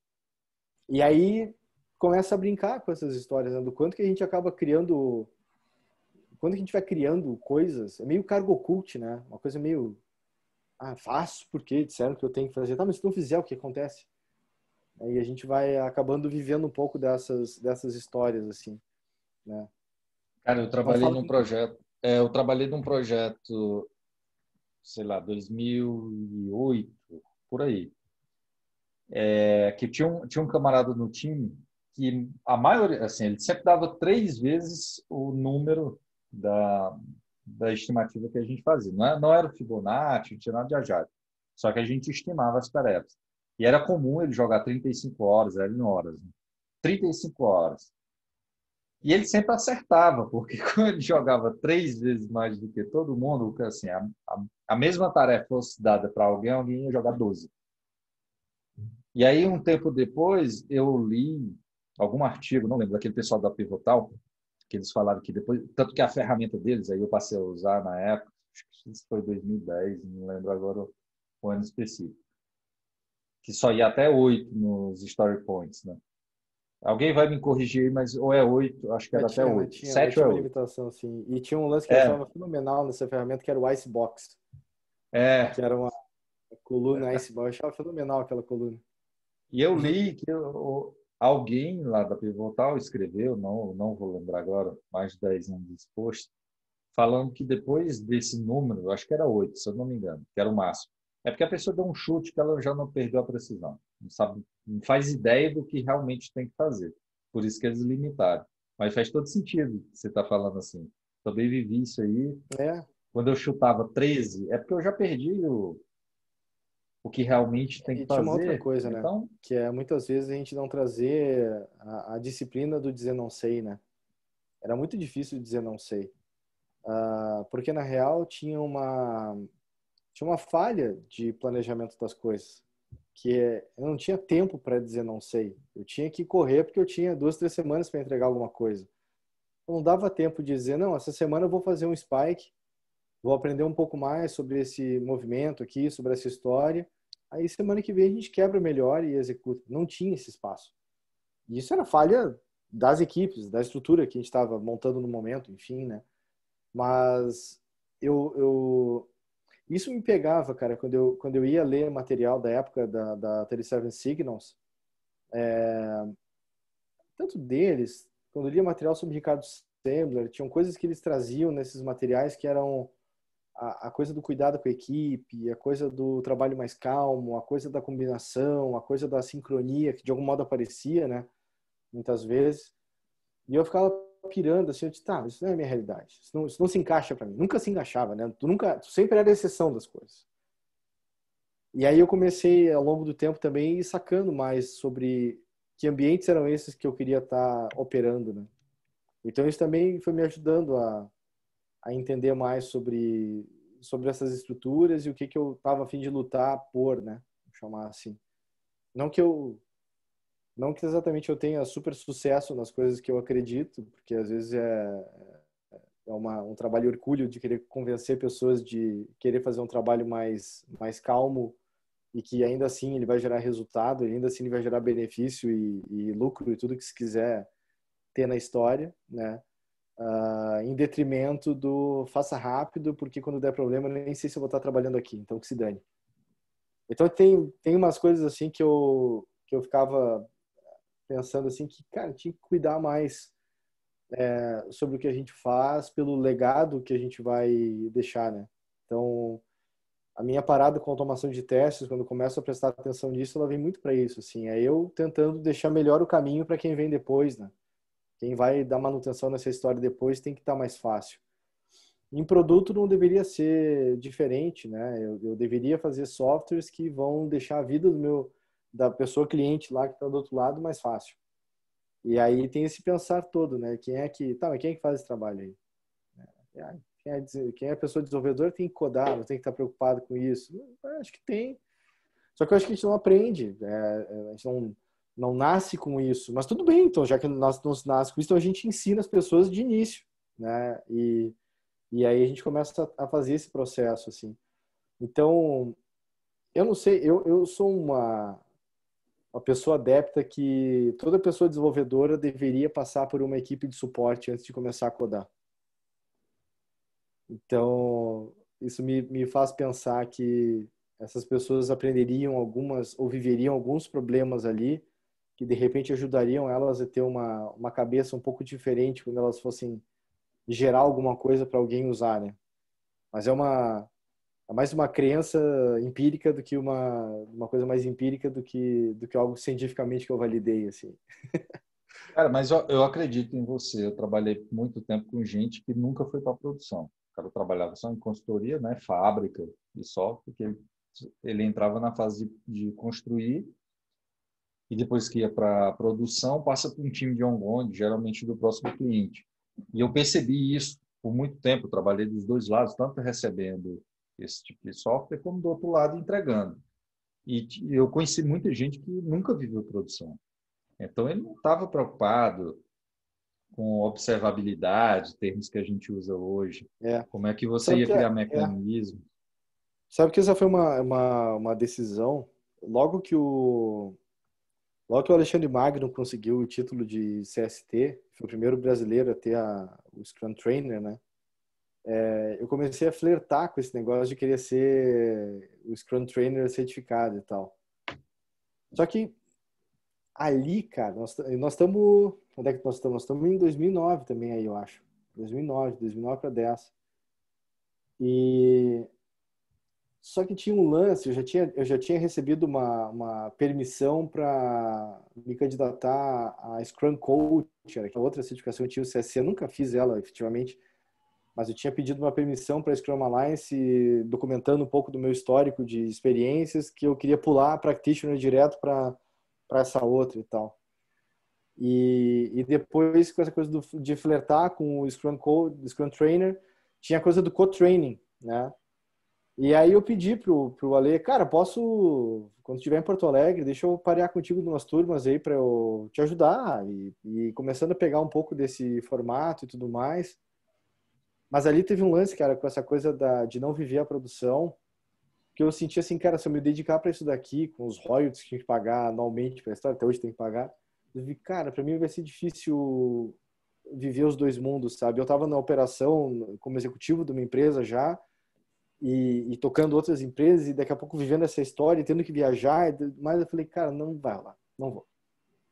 E aí, começa a brincar com essas histórias, né? do quanto que a gente acaba criando quando a gente vai criando coisas, é meio cargo oculto, né? Uma coisa meio. Ah, faço porque disseram que eu tenho que fazer. Tá, mas se não fizer, o que acontece? Aí a gente vai acabando vivendo um pouco dessas, dessas histórias, assim. Né? Cara, eu trabalhei num que... projeto. É, eu trabalhei num projeto, sei lá, 2008, por aí. É, que tinha um, tinha um camarada no time que a maioria, assim, ele sempre dava três vezes o número da, da estimativa que a gente fazia. Não, é, não era Fibonacci, nada de Ajax, só que a gente estimava as tarefas. E era comum ele jogar 35 horas, era em horas, né? 35 horas. E ele sempre acertava, porque quando ele jogava três vezes mais do que todo mundo, assim, a, a, a, mesma tarefa fosse dada para alguém, alguém ia jogar 12. E aí, um tempo depois, eu li algum artigo, não lembro, daquele pessoal da Pivotal, que eles falaram que depois, tanto que a ferramenta deles, aí eu passei a usar na época, acho isso foi 2010, não lembro agora o ano específico, que só ia até oito nos story points, né? Alguém vai me corrigir, mas ou é oito, acho que era tinha, até oito. Sete ou é oito. Assim. E tinha um lance que é. eu fenomenal nessa ferramenta, que era o Icebox. É. Que era uma coluna Icebox. Eu achava fenomenal aquela coluna. E eu li que alguém lá da Pivotal escreveu, não, não vou lembrar agora, mais de 10 anos depois, falando que depois desse número, acho que era 8, se eu não me engano, que era o máximo, é porque a pessoa deu um chute que ela já não perdeu a precisão, não sabe, não faz ideia do que realmente tem que fazer. Por isso que eles limitaram. Mas faz todo sentido você está falando assim. Também vivi isso aí. É. Quando eu chutava 13, é porque eu já perdi o, o que realmente tem que e fazer. Uma outra coisa, né? então... né? Que é muitas vezes a gente não trazer a, a, disciplina do dizer não sei, né? Era muito difícil dizer não sei, uh, porque na real tinha uma tinha uma falha de planejamento das coisas, que é, eu não tinha tempo para dizer não sei. Eu tinha que correr porque eu tinha duas três semanas para entregar alguma coisa. Eu não dava tempo de dizer não, essa semana eu vou fazer um spike vou aprender um pouco mais sobre esse movimento aqui, sobre essa história. Aí semana que vem a gente quebra melhor e executa. Não tinha esse espaço. E isso era falha das equipes, da estrutura que a gente estava montando no momento, enfim, né? Mas eu, eu... isso me pegava, cara, quando eu, quando eu ia ler material da época da, da 37 Signals, é... tanto deles, quando eu lia material sobre Ricardo Sembler, tinham coisas que eles traziam nesses materiais que eram a, a, coisa do cuidado com a equipe, a coisa do trabalho mais calmo, a coisa da combinação, a coisa da sincronia, que de algum modo aparecia, né? Muitas vezes. E eu ficava pirando, assim, eu disse, tá, isso não é minha realidade. Isso não, isso não se encaixa para mim. Nunca se encaixava, né? Tu, nunca, tu sempre era a exceção das coisas. E aí eu comecei, ao longo do tempo, também sacando mais sobre que ambientes eram esses que eu queria estar tá operando, né? Então isso também foi me ajudando a a entender mais sobre, sobre essas estruturas e o que, que eu estava a fim de lutar por, né? Vou chamar assim. Não que eu não que exatamente eu tenha super sucesso nas coisas que eu acredito, porque às vezes é, é, é uma, um trabalho orgulho de querer convencer pessoas de querer fazer um trabalho mais, mais calmo e que ainda assim ele vai gerar resultado, ainda assim ele vai gerar benefício e, e lucro e tudo que se quiser ter na história, né? uh, em detrimento do faça rápido, porque quando der problema nem sei se eu vou estar trabalhando aqui, então que se dane. Então tem, tem umas coisas assim que eu, que eu ficava pensando assim que, cara, tinha que cuidar mais é, sobre o que a gente faz, pelo legado que a gente vai deixar, né? Então, a minha parada com automação de testes, quando começo a prestar atenção nisso, ela vem muito para isso, assim, é eu tentando deixar melhor o caminho para quem vem depois, né? Quem vai dar manutenção nessa história depois tem que estar tá mais fácil. Em produto não deveria ser diferente, né? Eu, eu, deveria fazer softwares que vão deixar a vida do meu da pessoa cliente lá que está do outro lado mais fácil. E aí tem esse pensar todo, né? Quem é que tá? Mas quem é que faz esse trabalho aí? É, é, quem é, quem é a pessoa desenvolvedora tem que codar, não tem que estar tá preocupado com isso. Eu acho que tem. Só que eu acho que a gente não aprende. Né? A gente não não nasce com isso. Mas tudo bem, então, já que nós não nasce com isso, então a gente ensina as pessoas de início, né? E, e aí a gente começa a fazer esse processo, assim. Então, eu não sei, eu, eu sou uma, uma pessoa adepta que toda pessoa desenvolvedora deveria passar por uma equipe de suporte antes de começar a codar. Então, isso me, me faz pensar que essas pessoas aprenderiam algumas ou viveriam alguns problemas ali que de repente ajudariam elas a ter uma, uma cabeça um pouco diferente quando elas fossem gerar alguma coisa para alguém usar, né? Mas é uma é mais uma crença empírica do que uma uma coisa mais empírica do que do que algo cientificamente que eu validei assim. Cara, mas eu, eu acredito em você. Eu trabalhei muito tempo com gente que nunca foi para produção. O cara trabalhava só em consultoria, né, fábrica e só, porque ele entrava na fase de, de construir e depois que ia para a produção, passa para um time de ongoing, geralmente do próximo cliente. E eu percebi isso por muito tempo, trabalhei dos dois lados, tanto recebendo esse tipo de software, como do outro lado entregando. E eu conheci muita gente que nunca viveu produção. Então, ele não estava preocupado com observabilidade, termos que a gente usa hoje. É. Como é que você Sabe ia criar é, mecanismo? É. Sabe que essa foi uma, uma, uma decisão, logo que o, Logo que o Alexandre Magno conseguiu o título de CST, foi o primeiro brasileiro a ter a, o Scrum Trainer, né? É, eu comecei a flertar com esse negócio de querer ser o Scrum Trainer certificado e tal. Só que ali, cara, nós estamos. Onde é que nós estamos? Nós estamos em 2009 também, aí, eu acho. 2009, 2009 para 10. E só que tinha um lance, eu já tinha, eu já tinha recebido uma, uma permissão para me candidatar a Scrum Coach, que é outra certificação que eu tinha o CSC, eu nunca fiz ela efetivamente, mas eu tinha pedido uma permissão para a Scrum Alliance, documentando um pouco do meu histórico de experiências, que eu queria pular a Practitioner direto para essa outra e tal. E, e depois, com essa coisa do, de flertar com o Scrum, Code, Scrum Trainer, tinha a coisa do co-training, né? E aí eu pedi pro, pro Ale, cara, posso, quando estiver em Porto Alegre, deixa eu parear contigo umas turmas aí para eu te ajudar e, e, começando a pegar um pouco desse formato e tudo mais. Mas ali teve um lance, cara, com essa coisa da, de não viver a produção, que eu senti assim, cara, se eu me dedicar para isso daqui, com os royalties que tinha que pagar anualmente para a história, até hoje tem que pagar, eu vi, cara, para mim vai ser difícil viver os dois mundos, sabe? Eu estava na operação como executivo de uma empresa já, e, e, tocando outras empresas e daqui a pouco vivendo essa história, tendo que viajar, mas eu falei, cara, não vai lá, não vou.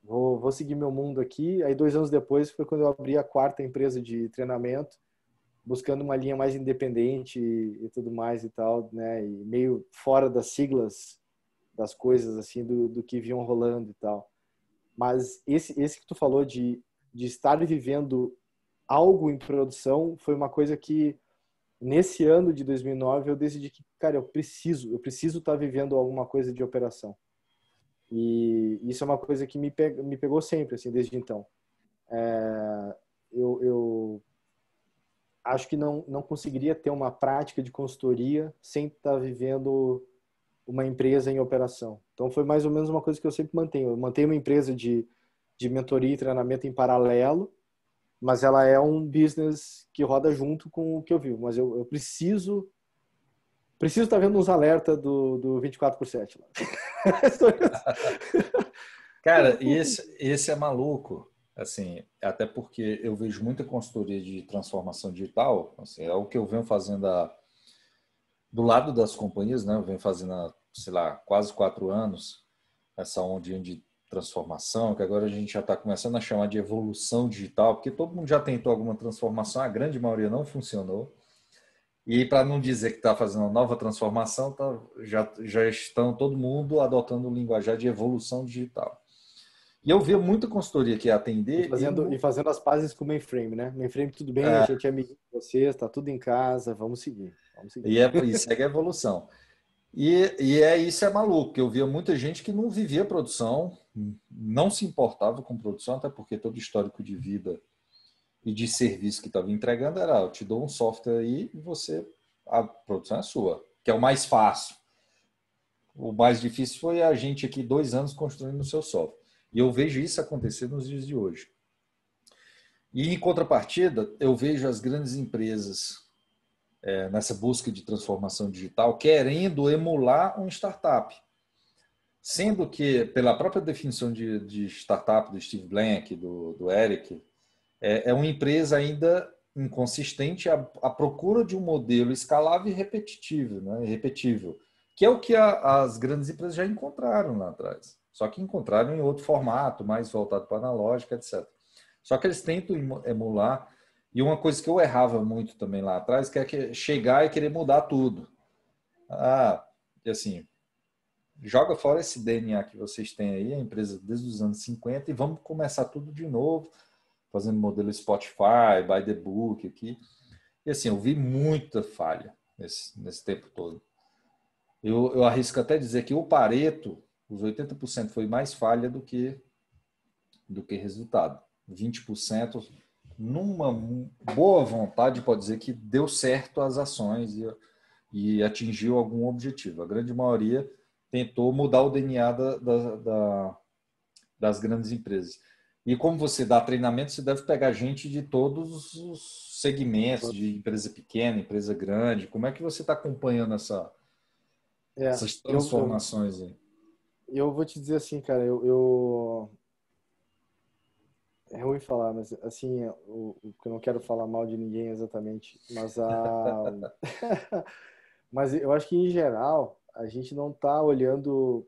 Vou, vou seguir meu mundo aqui. Aí dois anos depois foi quando eu abri a quarta empresa de treinamento, buscando uma linha mais independente e, e tudo mais e tal, né? E meio fora das siglas das coisas assim do, do que vinham rolando e tal. Mas esse esse que tu falou de de estar vivendo algo em produção foi uma coisa que nesse ano de 2009 eu decidi que, cara, eu preciso, eu preciso estar tá vivendo alguma coisa de operação. E isso é uma coisa que me, pegou, me pegou sempre, assim, desde então. É, eu, eu, acho que não, não conseguiria ter uma prática de consultoria sem estar tá vivendo uma empresa em operação. Então foi mais ou menos uma coisa que eu sempre mantenho. Eu mantenho uma empresa de, de mentoria e treinamento em paralelo, mas ela é um business que roda junto com o que eu vivo. Mas eu, eu preciso preciso estar tá vendo uns alerta do, do 24 por 7 lá. Cara, esse, esse é maluco. Assim, até porque eu vejo muita consultoria de transformação digital, assim, é o que eu venho fazendo a, do lado das companhias, né? Eu venho fazendo, a, sei lá, quase quatro anos, essa ondinha de transformação, que agora a gente já está começando a chamar de evolução digital, porque todo mundo já tentou alguma transformação, a grande maioria não funcionou. E para não dizer que está fazendo uma nova transformação, tá, já, já estão todo mundo adotando o linguajar de evolução digital. E eu vi muita consultoria que atender. E fazendo, e, e fazendo as pazes com o mainframe, né? Mainframe, tudo bem, é. a gente é amigo de vocês, está tudo em casa, vamos seguir. Vamos seguir. E, é, e segue a evolução. E, e é isso é maluco, eu via muita gente que não vivia produção, não se importava com produção, até porque todo histórico de vida e de serviço que estava entregando era: ah, eu te dou um software aí e você, a produção é sua, que é o mais fácil. O mais difícil foi a gente aqui dois anos construindo o seu software. E eu vejo isso acontecer nos dias de hoje. E em contrapartida, eu vejo as grandes empresas é, nessa busca de transformação digital, querendo emular um startup. Sendo que, pela própria definição de, de startup do Steve Blank, do, do Eric, é, é uma empresa ainda inconsistente à, à, procura de um modelo escalável e repetitivo, né? repetível, que é o que a, as grandes empresas já encontraram lá atrás. Só que encontraram em outro formato, mais voltado para analógico, etc. Só que eles tentam emular e uma coisa que eu errava muito também lá atrás, que é chegar e querer mudar tudo. Ah, e assim, joga fora esse DNA que vocês têm aí, a empresa desde os anos 50, e vamos começar tudo de novo, fazendo modelo Spotify, by the book aqui. E assim, eu vi muita falha nesse, nesse tempo todo. Eu, eu arrisco até dizer que o Pareto, os 80% foi mais falha do que, do que resultado. 20% numa boa vontade, pode dizer que deu certo as ações e, e atingiu algum objetivo. A grande maioria tentou mudar o DNA da, da, da, das grandes empresas. E como você dá treinamento, você deve pegar gente de todos os segmentos, de empresa pequena, empresa grande. Como é que você está acompanhando essa, é, essas transformações eu, eu, aí? Eu vou te dizer assim, cara, eu, eu é ruim falar, mas assim, eu, eu não quero falar mal de ninguém exatamente, mas a... mas eu acho que em geral a gente não está olhando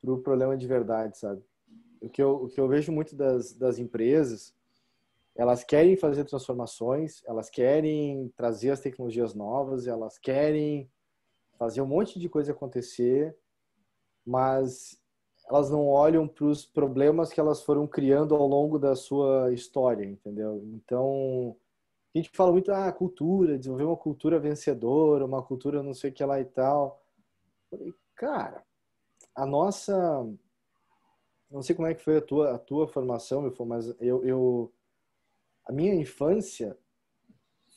para o problema de verdade, sabe? O que eu, o que eu vejo muito das, das empresas, elas querem fazer transformações, elas querem trazer as tecnologias novas, elas querem fazer um monte de coisa acontecer, mas elas não olham para os problemas que elas foram criando ao longo da sua história, entendeu? Então, a gente fala muito, ah, cultura, desenvolver uma cultura vencedora, uma cultura não sei o que lá e tal. Falei, cara, a nossa... Não sei como é que foi a tua, a tua formação, meu filho, mas eu, eu... A minha infância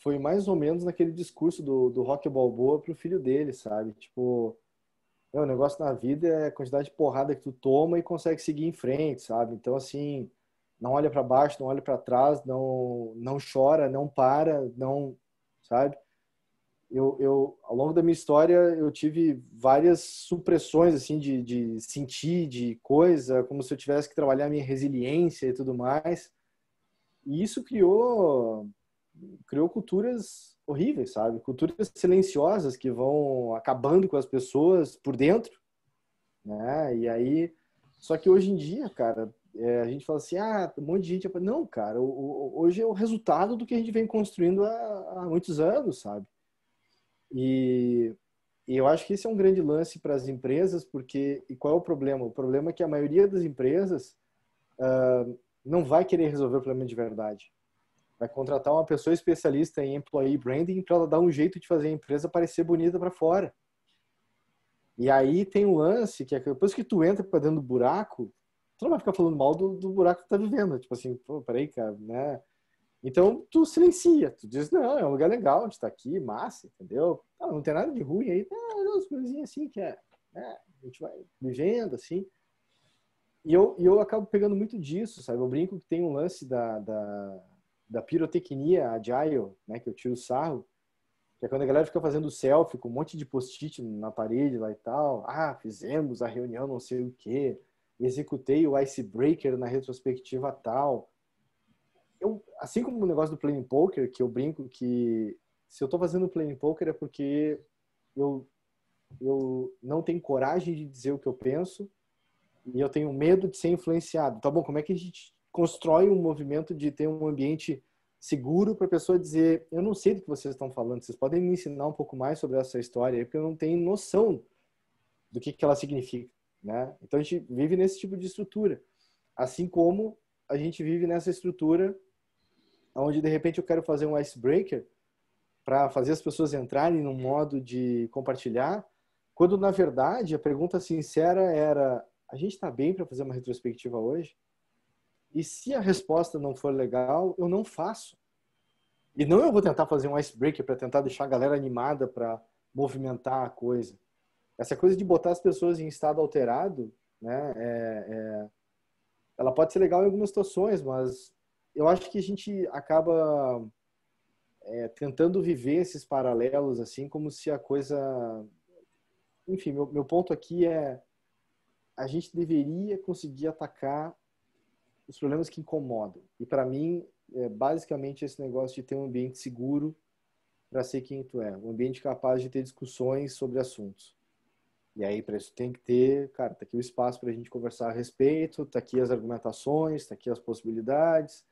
foi mais ou menos naquele discurso do, do Rock Balboa o filho dele, sabe? Tipo meu, o negócio na vida é a quantidade de porrada que tu toma e consegue seguir em frente, sabe? Então, assim, não olha para baixo, não olha para trás, não, não chora, não para, não, sabe? Eu, eu, ao longo da minha história, eu tive várias supressões, assim, de, de sentir, de coisa, como se eu tivesse que trabalhar a minha resiliência e tudo mais. E isso criou, criou culturas horríveis, sabe? Culturas silenciosas que vão acabando com as pessoas por dentro, né? E aí, só que hoje em dia, cara, é, a gente fala assim, ah, um monte de gente. Não, cara, o, o, hoje é o resultado do que a gente vem construindo há, há muitos anos, sabe? E, e, eu acho que esse é um grande lance para as empresas, porque e qual é o problema? O problema é que a maioria das empresas uh, não vai querer resolver o problema de verdade vai contratar uma pessoa especialista em employee branding para ela dar um jeito de fazer a empresa parecer bonita para fora. E aí tem um lance que é que depois que tu entra para dentro do buraco, tu não vai ficar falando mal do, do buraco que tu tá vivendo. Tipo assim, pô, peraí, cara, né? Então tu silencia, tu diz, não, é um lugar legal, a gente tá aqui, massa, entendeu? Não, tá, não tem nada de ruim aí, é umas coisinhas assim que é, né? A gente vai vivendo, assim. E eu, e eu acabo pegando muito disso, sabe? Eu brinco que tem um lance da, da da pirotecnia agile, né, que eu tiro sarro, que é quando a galera fica fazendo selfie com um monte de post-it na parede lá e tal. Ah, fizemos a reunião não sei o quê. Executei o icebreaker na retrospectiva tal. Eu, assim como o negócio do playing poker, que eu brinco que se eu estou fazendo playing poker é porque eu, eu não tenho coragem de dizer o que eu penso e eu tenho medo de ser influenciado. Tá bom, como é que a gente constrói um movimento de ter um ambiente seguro para a pessoa dizer: Eu não sei do que vocês estão falando, vocês podem me ensinar um pouco mais sobre essa história, porque eu não tenho noção do que, que ela significa. Né? Então a gente vive nesse tipo de estrutura. Assim como a gente vive nessa estrutura onde de repente eu quero fazer um icebreaker para fazer as pessoas entrarem num modo de compartilhar, quando na verdade a pergunta sincera era: a gente está bem para fazer uma retrospectiva hoje? E se a resposta não for legal, eu não faço. E não eu vou tentar fazer um icebreaker para tentar deixar a galera animada para movimentar a coisa. Essa coisa de botar as pessoas em estado alterado, né? É, é, ela pode ser legal em algumas situações, mas eu acho que a gente acaba é, tentando viver esses paralelos assim, como se a coisa. Enfim, meu, meu ponto aqui é a gente deveria conseguir atacar os problemas que incomodam. E para mim, é basicamente esse negócio de ter um ambiente seguro para ser quem tu é, um ambiente capaz de ter discussões sobre assuntos. E aí, para isso, tem que ter, cara, tá aqui o espaço para a gente conversar a respeito, tá aqui as argumentações, tá aqui as possibilidades,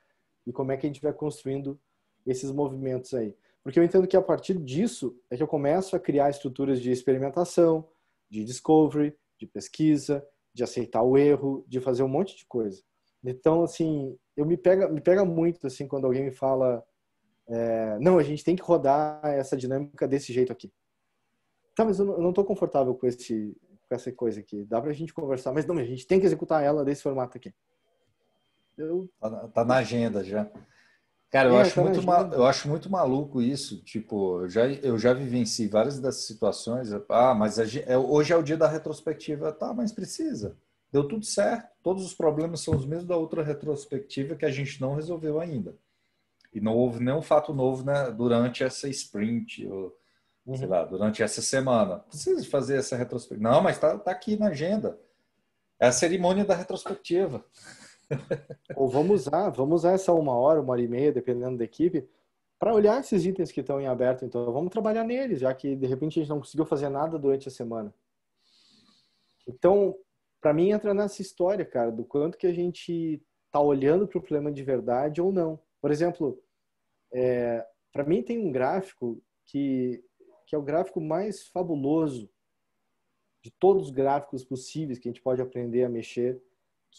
e como é que a gente vai construindo esses movimentos aí. Porque eu entendo que a partir disso é que eu começo a criar estruturas de experimentação, de discovery, de pesquisa, de aceitar o erro, de fazer um monte de coisa. Então, assim, eu me pega, me pega muito assim quando alguém me fala, é, não, a gente tem que rodar essa dinâmica desse jeito aqui. Tá, mas eu não estou confortável com esse com essa coisa aqui. Dá pra gente conversar, mas não, a gente tem que executar ela desse formato aqui. Eu... Tá, na, tá, na agenda já. Cara, eu, é, acho tá muito mal, eu acho muito maluco isso. Tipo, eu já, eu já vivenci várias dessas situações. Ah, mas a, é, hoje é o dia da retrospectiva. Tá, mas precisa. Deu tudo certo todos os problemas são os mesmos da outra retrospectiva que a gente não resolveu ainda. E não houve nenhum fato novo né, durante essa sprint, ou, uhum. sei lá, durante essa semana. Precisa fazer essa retrospectiva. Não, mas está tá aqui na agenda. É a cerimônia da retrospectiva. ou vamos usar, vamos usar essa uma hora, uma hora e meia, dependendo da equipe, para olhar esses itens que estão em aberto. Então, vamos trabalhar neles, já que de repente a gente não conseguiu fazer nada durante a semana. Então, para mim entra nessa história, cara, do quanto que a gente tá olhando para o problema de verdade ou não. Por exemplo, é, para mim tem um gráfico que, que é o gráfico mais fabuloso de todos os gráficos possíveis que a gente pode aprender a mexer,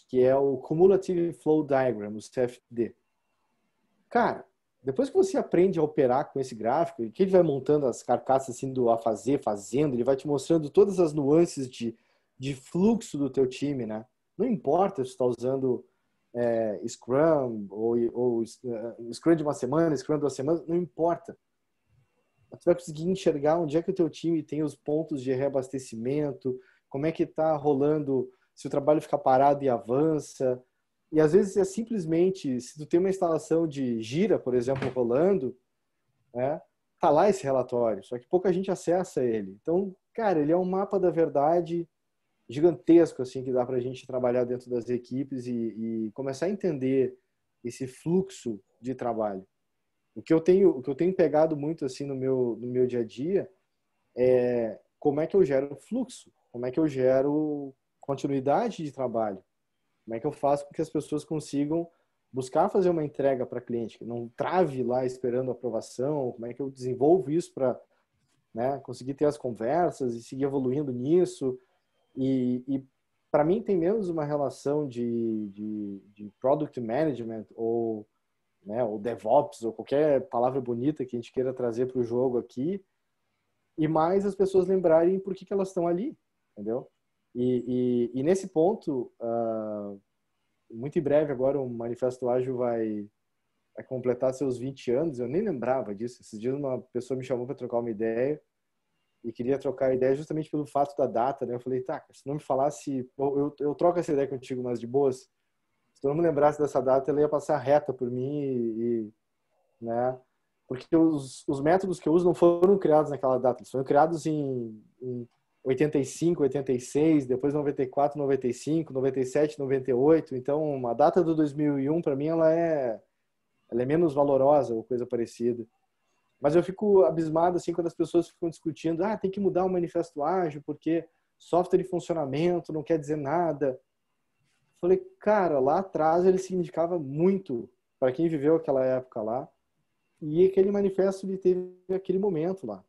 que é o Cumulative Flow Diagram, o CFD. Cara, depois que você aprende a operar com esse gráfico, e que ele vai montando as carcaças assim do a fazer, fazendo, ele vai te mostrando todas as nuances de de fluxo do teu time, né? Não importa se está usando é, Scrum ou, ou uh, Scrum de uma semana, Scrum de duas semanas, não importa. Você vai conseguir enxergar onde é que o teu time tem os pontos de reabastecimento, como é que está rolando, se o trabalho fica parado e avança. E às vezes é simplesmente, se tu tem uma instalação de gira, por exemplo, rolando, né, tá lá esse relatório, só que pouca gente acessa ele. Então, cara, ele é um mapa da verdade gigantesco assim que dá para a gente trabalhar dentro das equipes e, e, começar a entender esse fluxo de trabalho. O que eu tenho, o que eu tenho pegado muito assim no meu no meu dia a dia é como é que eu gero fluxo, como é que eu gero continuidade de trabalho, como é que eu faço com que as pessoas consigam buscar fazer uma entrega para cliente, que não trave lá esperando aprovação, como é que eu desenvolvo isso para né, conseguir ter as conversas e seguir evoluindo nisso, e, e para mim tem menos uma relação de, de, de product management ou, né, ou DevOps ou qualquer palavra bonita que a gente queira trazer para o jogo aqui e mais as pessoas lembrarem por que, que elas estão ali, entendeu? E, e, e nesse ponto, uh, muito em breve agora o Manifesto Ágil vai, vai completar seus 20 anos, eu nem lembrava disso. Esses dias uma pessoa me chamou para trocar uma ideia e queria trocar ideia justamente pelo fato da data, né? Eu falei, tá, se não me falasse, eu, eu, eu troco essa ideia contigo, mas de boas, se tu não me lembrasse dessa data, ela ia passar reta por mim e, e né? Porque os, os métodos que eu uso não foram criados naquela data, eles foram criados em, em 85, 86, depois 94, 95, 97, 98. Então, a data do 2001 para mim ela é ela é menos valorosa ou coisa parecida. Mas eu fico abismado assim quando as pessoas ficam discutindo, ah, tem que mudar o manifesto ágil porque software de funcionamento não quer dizer nada. Falei, cara, lá atrás ele significava muito para quem viveu aquela época lá. E aquele manifesto ele teve aquele momento lá.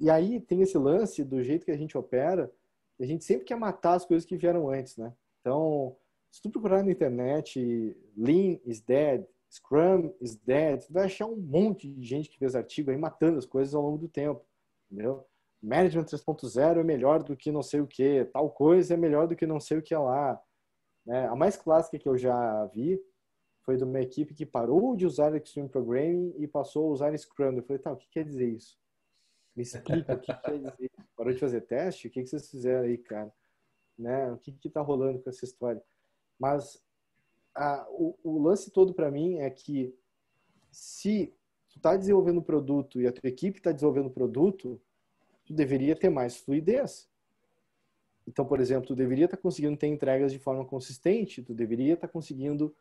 E aí tem esse lance do jeito que a gente opera, a gente sempre quer matar as coisas que vieram antes, né? Então, se tu procurar na internet Lean is dead, Scrum is dead. Você vai achar um monte de gente que fez artigo aí matando as coisas ao longo do tempo, entendeu? Management 3.0 é melhor do que não sei o que, tal coisa é melhor do que não sei o que lá. Né? A mais clássica que eu já vi foi de uma equipe que parou de usar Extreme Programming e passou a usar Scrum. Eu falei, tá, o que quer dizer isso? Me explica o que quer dizer. Parou de fazer teste? O que, que vocês fizeram aí, cara? Né? O que que tá rolando com essa história? Mas a, o, o, lance todo para mim é que se tu tá desenvolvendo produto e a tua equipe está desenvolvendo produto, tu deveria ter mais fluidez. Então, por exemplo, tu deveria estar tá conseguindo ter entregas de forma consistente, tu deveria estar tá conseguindo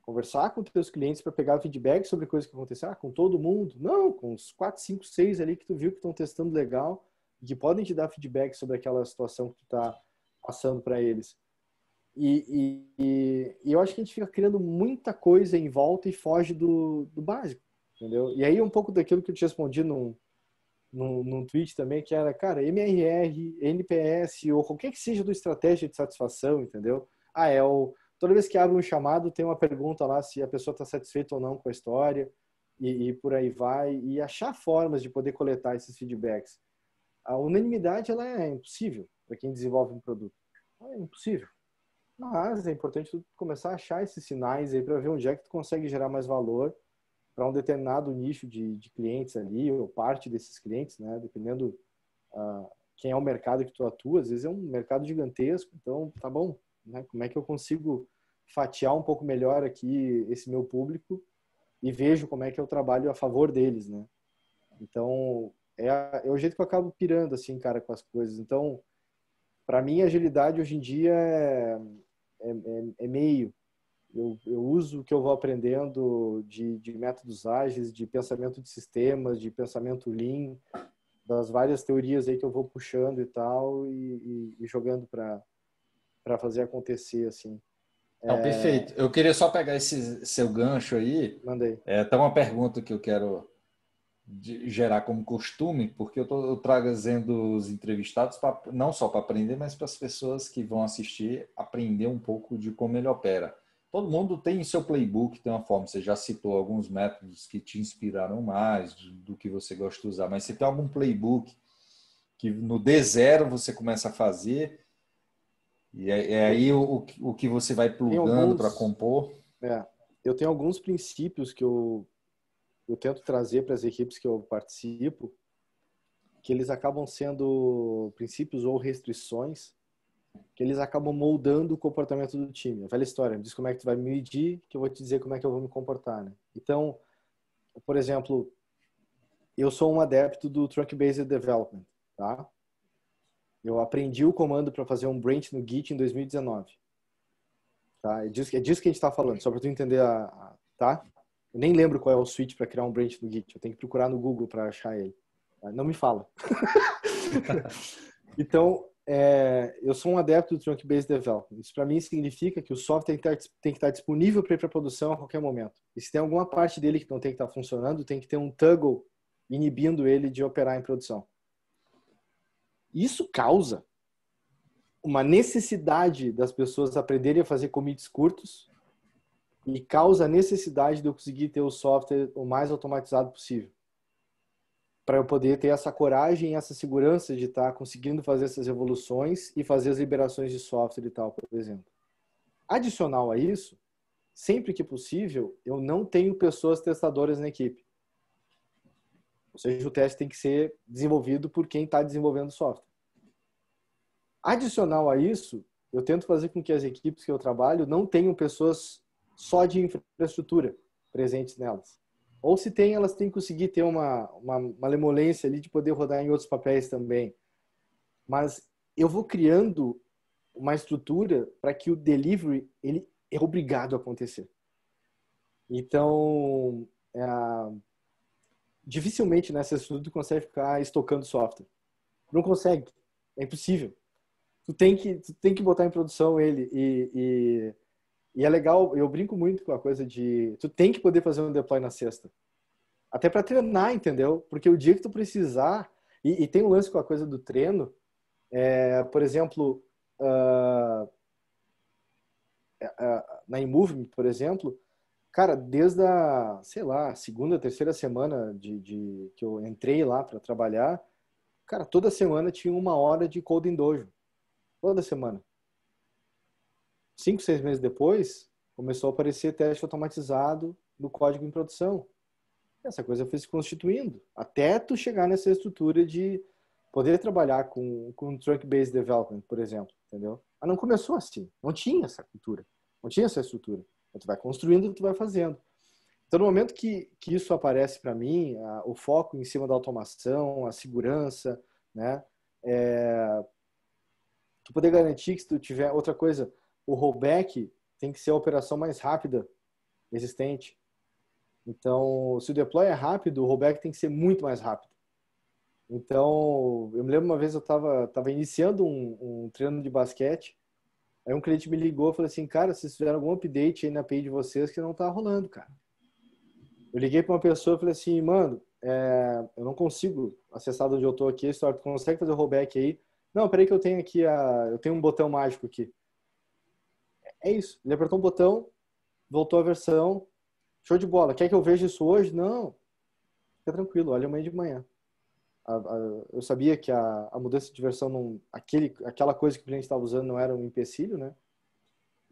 conversar com teus clientes para pegar feedback sobre coisas que aconteceram, ah, com todo mundo, não, com os 4, 5, 6 ali que tu viu que estão testando legal e que podem te dar feedback sobre aquela situação que tu está passando para eles. E, e, e, eu acho que a gente fica criando muita coisa em volta e foge do, do básico, entendeu? E aí um pouco daquilo que eu te respondi num, num, num tweet também, que era, cara, MRR, NPS ou qualquer que seja do estratégia de satisfação, entendeu? Ah, é o... Toda vez que abre um chamado, tem uma pergunta lá se a pessoa está satisfeita ou não com a história e, e por aí vai. E achar formas de poder coletar esses feedbacks. A unanimidade, ela é impossível para quem desenvolve um produto. É impossível. Mas é importante tu começar a achar esses sinais aí para ver onde é que tu consegue gerar mais valor para um determinado nicho de, de, clientes ali, ou parte desses clientes, né? Dependendo uh, quem é o mercado que tu atua, às vezes é um mercado gigantesco, então tá bom, né? Como é que eu consigo fatiar um pouco melhor aqui esse meu público e vejo como é que eu trabalho a favor deles, né? Então, é, é o jeito que eu acabo pirando, assim, cara, com as coisas. Então, para mim, agilidade hoje em dia é, é, é, é meio. Eu, eu, uso o que eu vou aprendendo de, de métodos ágeis, de pensamento de sistemas, de pensamento lean, das várias teorias aí que eu vou puxando e tal e, e, e jogando para para fazer acontecer assim. Não, é... perfeito. Eu queria só pegar esse seu gancho aí. Mandei. É uma pergunta que eu quero gerar como costume, porque eu, tô, eu trazendo os entrevistados pra, não só para aprender, mas para as pessoas que vão assistir aprender um pouco de como ele opera. Todo mundo tem seu playbook, tem uma forma. Você já citou alguns métodos que te inspiraram mais, do, do que você gosta de usar, mas você tem algum playbook que no D0 você começa a fazer, e é, é aí o, o que você vai plugando para compor? É, eu tenho alguns princípios que eu eu tento trazer para as equipes que eu participo que eles acabam sendo princípios ou restrições que eles acabam moldando o comportamento do time. A velha história, me diz como é que tu vai me medir, que eu vou te dizer como é que eu vou me comportar. Né? Então, por exemplo, eu sou um adepto do Trunk Based Development, tá? Eu aprendi o comando para fazer um branch no Git em 2019. Tá? É, é disso, que a gente está falando, só para tu entender a, a, tá? Eu nem lembro qual é o switch para criar um branch no Git. Eu tenho que procurar no Google para achar ele. Ah, não me fala. então, é, eu sou um adepto do trunk-based development. Isso para mim significa que o software tem que estar, tá, tem que estar tá disponível para ir para produção a qualquer momento. E se tem alguma parte dele que não tem que estar tá funcionando, tem que ter um toggle inibindo ele de operar em produção. Isso causa uma necessidade das pessoas aprenderem a fazer commits curtos e causa a necessidade de eu conseguir ter o software o mais automatizado possível. Para eu poder ter essa coragem e essa segurança de estar tá conseguindo fazer essas evoluções e fazer as liberações de software e tal, por exemplo. Adicional a isso, sempre que possível, eu não tenho pessoas testadoras na equipe. Ou seja, o teste tem que ser desenvolvido por quem está desenvolvendo o software. Adicional a isso, eu tento fazer com que as equipes que eu trabalho não tenham pessoas só de infraestrutura presentes nelas. Ou se tem, elas têm que conseguir ter uma, uma lemolência ali de poder rodar em outros papéis também. Mas eu vou criando uma estrutura para que o delivery ele é obrigado a acontecer. Então, é, dificilmente nessa estrutura tu consegue ficar estocando software. Não consegue, é impossível. Tu tem que, tu tem que botar em produção ele e, e e é legal, eu brinco muito com a coisa de tu tem que poder fazer um deploy na sexta. Até para treinar, entendeu? Porque o dia que tu precisar, e, e tem um lance com a coisa do treino, é, por exemplo, uh, na iMovie, por exemplo, cara, desde a, sei lá, segunda, terceira semana de, de que eu entrei lá para trabalhar, cara, toda semana tinha uma hora de Coding Dojo. Toda semana cinco, seis meses depois, começou a aparecer teste automatizado do código em produção. Essa coisa foi se constituindo, até tu chegar nessa estrutura de poder trabalhar com, com trunk-based development, por exemplo, entendeu? Mas não começou assim, não tinha essa cultura, não tinha essa estrutura. Então, tu vai construindo, tu vai fazendo. Então, no momento que, que isso aparece para mim, a, o foco em cima da automação, a segurança, né? É, tu poder garantir que se tu tiver outra coisa, o rollback tem que ser a operação mais rápida existente. Então, se o deploy é rápido, o rollback tem que ser muito mais rápido. Então, eu me lembro uma vez eu estava iniciando um, um treino de basquete, aí um cliente me ligou e falou assim, cara, vocês fizeram algum update aí na API de vocês que não está rolando, cara. Eu liguei para uma pessoa e falei assim, mano, é, eu não consigo acessar de onde eu estou aqui, a história, tu consegue fazer o rollback aí? Não, peraí que eu tenho aqui, a, eu tenho um botão mágico aqui. É isso. Ele apertou um botão, voltou a versão. Show de bola. Quer que eu veja isso hoje? Não. Fica tranquilo, olha amanhã de manhã. A, a, eu sabia que a, a, mudança de versão, não, aquele, aquela coisa que o cliente estava usando não era um empecilho, né?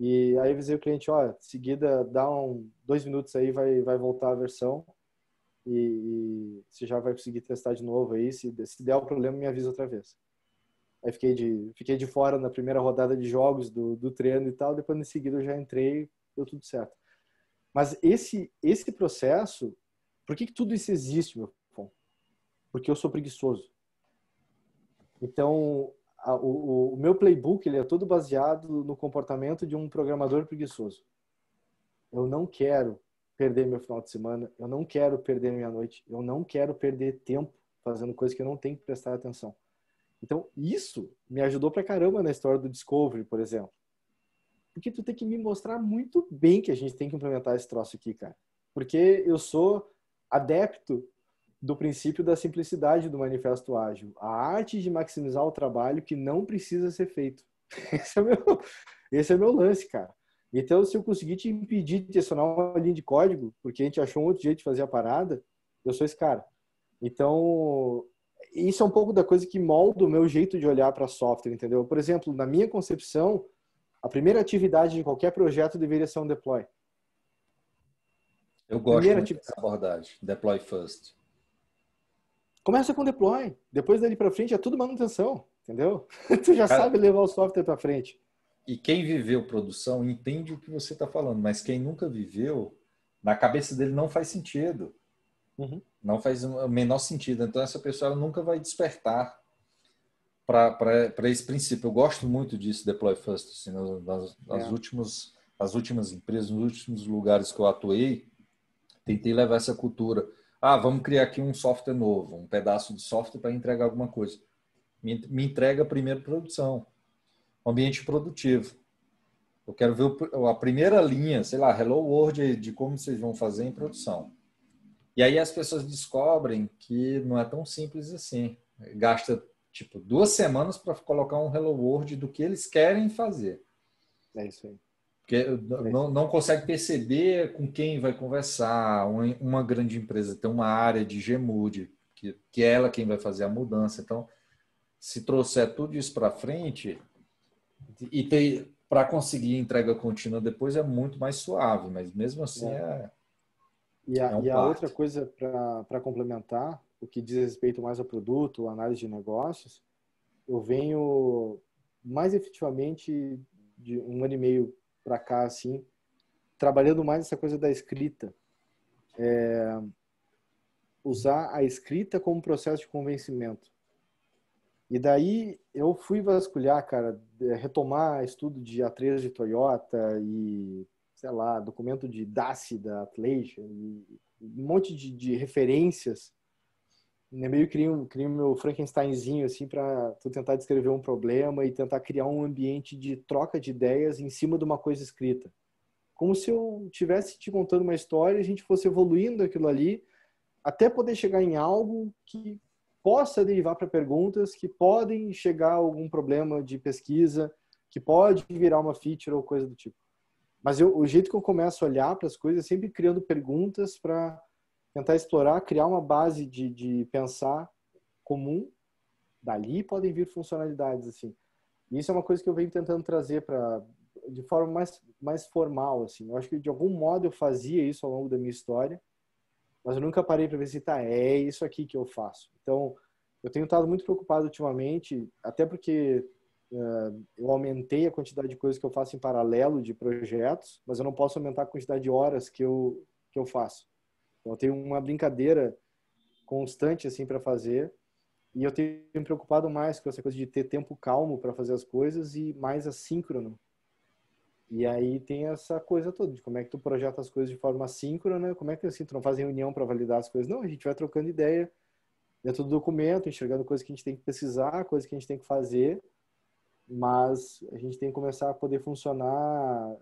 E aí eu avisei o cliente, ó, seguida dá um, dois minutos aí, vai, vai voltar a versão e, e você já vai conseguir testar de novo aí. Se, se der o problema, me avisa outra vez. Aí fiquei de, fiquei de fora na primeira rodada de jogos do, do treino e tal. Depois, em seguida, eu já entrei, deu tudo certo. Mas esse, esse processo, por que, que tudo isso existe, meu pão? Porque eu sou preguiçoso. Então, a, o, o, meu playbook ele é todo baseado no comportamento de um programador preguiçoso. Eu não quero perder meu final de semana, eu não quero perder minha noite, eu não quero perder tempo fazendo coisas que eu não tenho que prestar atenção. Então, isso me ajudou pra caramba na história do Discovery, por exemplo. Porque tu tem que me mostrar muito bem que a gente tem que implementar esse troço aqui, cara. Porque eu sou adepto do princípio da simplicidade do manifesto ágil. A arte de maximizar o trabalho que não precisa ser feito. Esse é meu, esse é meu lance, cara. Então, se eu conseguir te impedir de acionar uma linha de código, porque a gente achou um outro jeito de fazer a parada, eu sou esse cara. Então, isso é um pouco da coisa que molda o meu jeito de olhar para software, entendeu? Por exemplo, na minha concepção, a primeira atividade de qualquer projeto deveria ser um deploy. Eu gosto primeira muito dessa abordagem, deploy first. Começa com deploy, depois dali para frente é tudo manutenção, entendeu? tu já Cara, sabe levar o software para frente. E quem viveu produção entende o que você está falando, mas quem nunca viveu, na cabeça dele não faz sentido. Uhum. Não faz o menor sentido. Então, essa pessoa nunca vai despertar para esse princípio. Eu gosto muito disso, Deploy First. Assim, nas, nas é. últimas, as últimas empresas, nos últimos lugares que eu atuei, tentei levar essa cultura. Ah, vamos criar aqui um software novo, um pedaço de software para entregar alguma coisa. Me, me entrega a primeira produção, ambiente produtivo. Eu quero ver o, a primeira linha, sei lá, Hello World de como vocês vão fazer em produção. E aí as pessoas descobrem que não é tão simples assim. Gasta tipo duas semanas para colocar um hello world do que eles querem fazer. É isso aí. Porque é não, não consegue perceber com quem vai conversar. Uma grande empresa tem uma área de gemude, que, que é ela quem vai fazer a mudança. Então, se trouxer tudo isso para frente e para conseguir entrega contínua depois é muito mais suave, mas mesmo assim é, é e a, é um e a outra coisa para complementar, o que diz respeito mais ao produto, análise de negócios, eu venho mais efetivamente de um ano e meio para cá, assim, trabalhando mais essa coisa da escrita. É, usar a escrita como processo de convencimento. E daí eu fui vasculhar, cara, retomar estudo de A3 de Toyota e sei lá, documento de Dace da Atleisha, um monte de, de referências. Né? Meio crio, um, crio meu Frankensteinzinho, assim, para tentar descrever um problema e tentar criar um ambiente de troca de ideias em cima de uma coisa escrita. Como se eu tivesse te contando uma história e a gente fosse evoluindo aquilo ali até poder chegar em algo que possa derivar para perguntas que podem chegar a algum problema de pesquisa, que pode virar uma feature ou coisa do tipo. Mas eu, o jeito que eu começo a olhar para as coisas é sempre criando perguntas para tentar explorar, criar uma base de, de pensar comum. Dali podem vir funcionalidades, assim. E isso é uma coisa que eu venho tentando trazer para de forma mais, mais formal, assim. Eu acho que de algum modo eu fazia isso ao longo da minha história, mas eu nunca parei para ver se tá, é isso aqui que eu faço. Então, eu tenho estado muito preocupado ultimamente, até porque eu aumentei a quantidade de coisas que eu faço em paralelo de projetos, mas eu não posso aumentar a quantidade de horas que eu, que eu faço. Então, eu tenho uma brincadeira constante assim para fazer e eu tenho me preocupado mais com essa coisa de ter tempo calmo para fazer as coisas e mais assíncrono. E aí tem essa coisa toda de como é que tu projeta as coisas de forma assíncrona, como é que assim, tu não faz reunião para validar as coisas. Não, a gente vai trocando ideia dentro do documento, enxergando coisas que a gente tem que precisar, coisas que a gente tem que fazer mas a gente tem que começar a poder funcionar,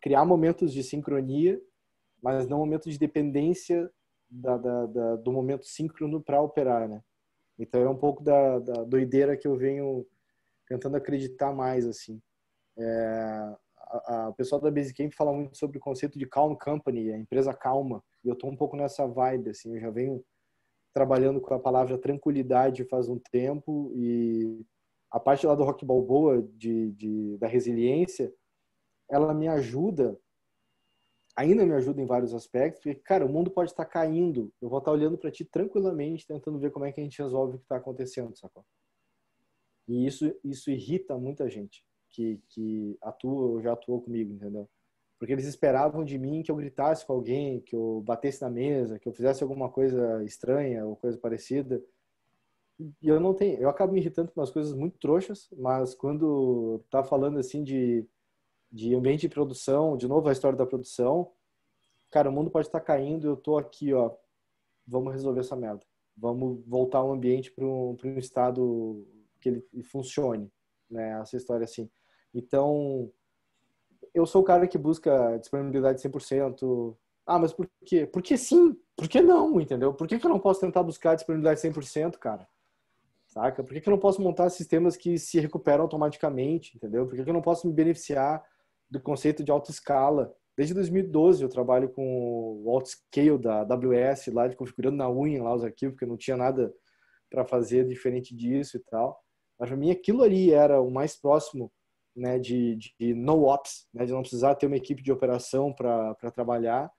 criar momentos de sincronia, mas não momentos de dependência da, da, da, do momento síncrono para operar, né? Então é um pouco da, da doideira que eu venho tentando acreditar mais, assim. É, a, a, o pessoal da Basecamp fala muito sobre o conceito de calm company, a empresa calma, e eu estou um pouco nessa vibe, assim, eu já venho trabalhando com a palavra tranquilidade faz um tempo e a parte lá do rock balboa de, de, da resiliência, ela me ajuda, ainda me ajuda em vários aspectos, porque, cara, o mundo pode estar caindo, eu vou estar olhando para ti tranquilamente, tentando ver como é que a gente resolve o que está acontecendo, sacou? E isso, isso irrita muita gente que, que atua ou já atuou comigo, entendeu? Porque eles esperavam de mim que eu gritasse com alguém, que eu batesse na mesa, que eu fizesse alguma coisa estranha ou coisa parecida eu não tenho, eu acabo me irritando com umas coisas muito trouxas, mas quando tá falando assim de, de ambiente de produção, de novo a história da produção, cara, o mundo pode estar tá caindo, eu tô aqui, ó, vamos resolver essa merda. Vamos voltar o ambiente para um, pra um estado que ele funcione, né? Essa história assim. Então, eu sou o cara que busca disponibilidade 100%. Ah, mas por quê? Porque sim, por que não, entendeu? Por que, que eu não posso tentar buscar disponibilidade 100%, cara? saca? Por que, que eu não posso montar sistemas que se recuperam automaticamente, entendeu? Por que, que eu não posso me beneficiar do conceito de alta escala? Desde 2012 eu trabalho com o scale da AWS, lá de configurando na unha lá os arquivos, porque não tinha nada para fazer diferente disso e tal. Mas para mim aquilo ali era o mais próximo né, de, de no-ops, né, de não precisar ter uma equipe de operação para trabalhar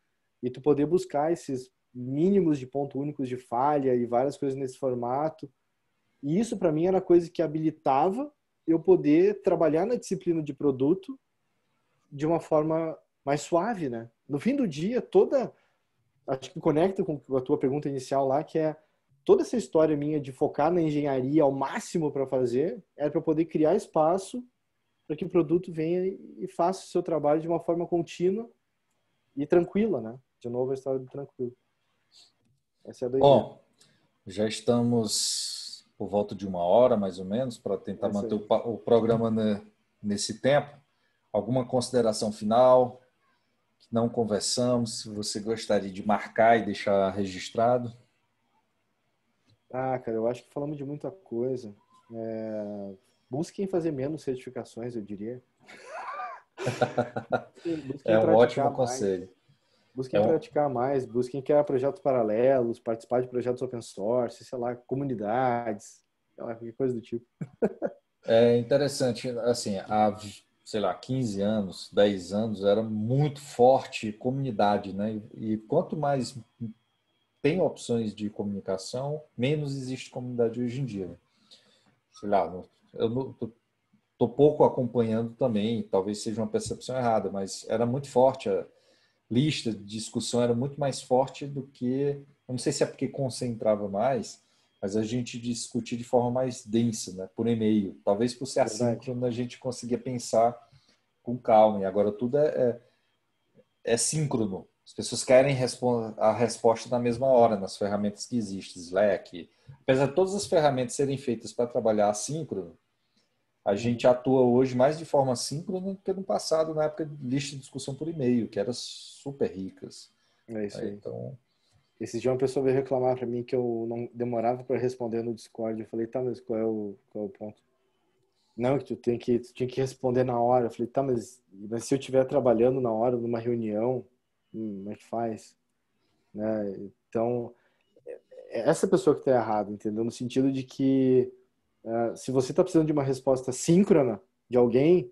e tu poder buscar esses mínimos de ponto únicos de falha e várias coisas nesse formato e isso, para mim, era coisa que habilitava eu poder trabalhar na disciplina de produto de uma forma mais suave, né? No fim do dia, toda. Acho que conecta com a tua pergunta inicial lá, que é toda essa história minha de focar na engenharia ao máximo para fazer, é para poder criar espaço para que o produto venha e faça o seu trabalho de uma forma contínua e tranquila, né? De novo, a história do tranquilo. Essa é a doideira. Bom, já estamos por volta de uma hora, mais ou menos, para tentar é manter o, o, programa ne, nesse tempo. Alguma consideração final que não conversamos, se você gostaria de marcar e deixar registrado? Ah, cara, eu acho que falamos de muita coisa. É... Busquem fazer menos certificações, eu diria. é um ótimo mais. conselho. Busquem então, praticar mais, busquem criar projetos paralelos, participar de projetos open source, sei lá, comunidades, sei lá, qualquer coisa do tipo. é interessante, assim, há, sei lá, 15 anos, 10 anos, era muito forte comunidade, né? E quanto mais tem opções de comunicação, menos existe comunidade hoje em dia. Né? Sei lá, eu não, tô, tô pouco acompanhando também, talvez seja uma percepção errada, mas era muito forte a lista de discussão era muito mais forte do que. não sei se é porque concentrava mais, mas a gente discutia de forma mais densa, né? por e-mail. Talvez por ser assíncrono a gente conseguia pensar com calma. E agora tudo é, é, é síncrono. As pessoas querem a resposta na mesma hora, nas ferramentas que existem, Slack. Apesar de todas as ferramentas serem feitas para trabalhar assíncrono, a gente atua hoje mais de forma síncrona do que no passado, na época de lista de discussão por e-mail, que era super ricas. É isso aí. Então... Esse dia uma pessoa veio reclamar para mim que eu não demorava para responder no Discord. Eu falei, tá, mas qual é o, qual é o ponto? Não, que tu tem que, tu tinha que responder na hora. Eu falei, tá, mas, mas se eu estiver trabalhando na hora, numa reunião, hum, como é que faz? Né? Então, é, é essa pessoa que está errada, entendeu? No sentido de que ah, se você está precisando de uma resposta síncrona de alguém,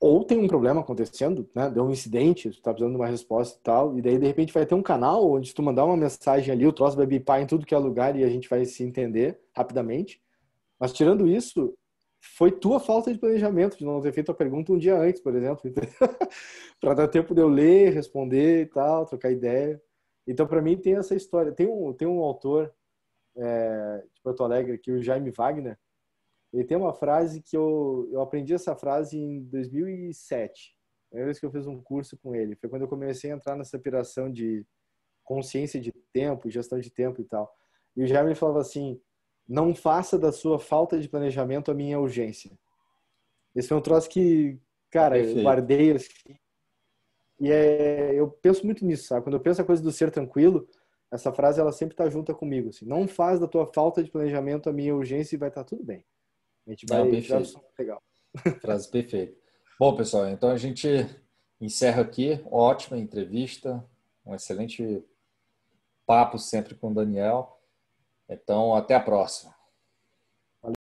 ou tem um problema acontecendo, né? Deu um incidente, você está precisando de uma resposta e tal, e daí de repente vai ter um canal onde tu mandar uma mensagem ali, o troço vai bipar em tudo que é lugar e a gente vai se entender rapidamente. Mas tirando isso, foi tua falta de planejamento de não ter feito a pergunta um dia antes, por exemplo, para dar tempo de eu ler, responder e tal, trocar ideia. Então para mim tem essa história. Tem um tem um autor é, de Porto Alegre, que o Jaime Wagner, ele tem uma frase que eu, eu aprendi essa frase em 2007. É a primeira vez que eu fiz um curso com ele. Foi quando eu comecei a entrar nessa piração de consciência de tempo, gestão de tempo e tal. E o Jaime falava assim: não faça da sua falta de planejamento a minha urgência. Esse foi um troço que, cara, Perfeito. eu guardei assim. E é, eu penso muito nisso, sabe? Quando eu penso a coisa do ser tranquilo, essa frase ela sempre está junta comigo. Assim, não faz da tua falta de planejamento a minha urgência e vai estar tá tudo bem. A gente vai é, dar um legal. Frase perfeita. Bom, pessoal, então a gente encerra aqui. Ótima entrevista, um excelente papo sempre com o Daniel. Então, até a próxima.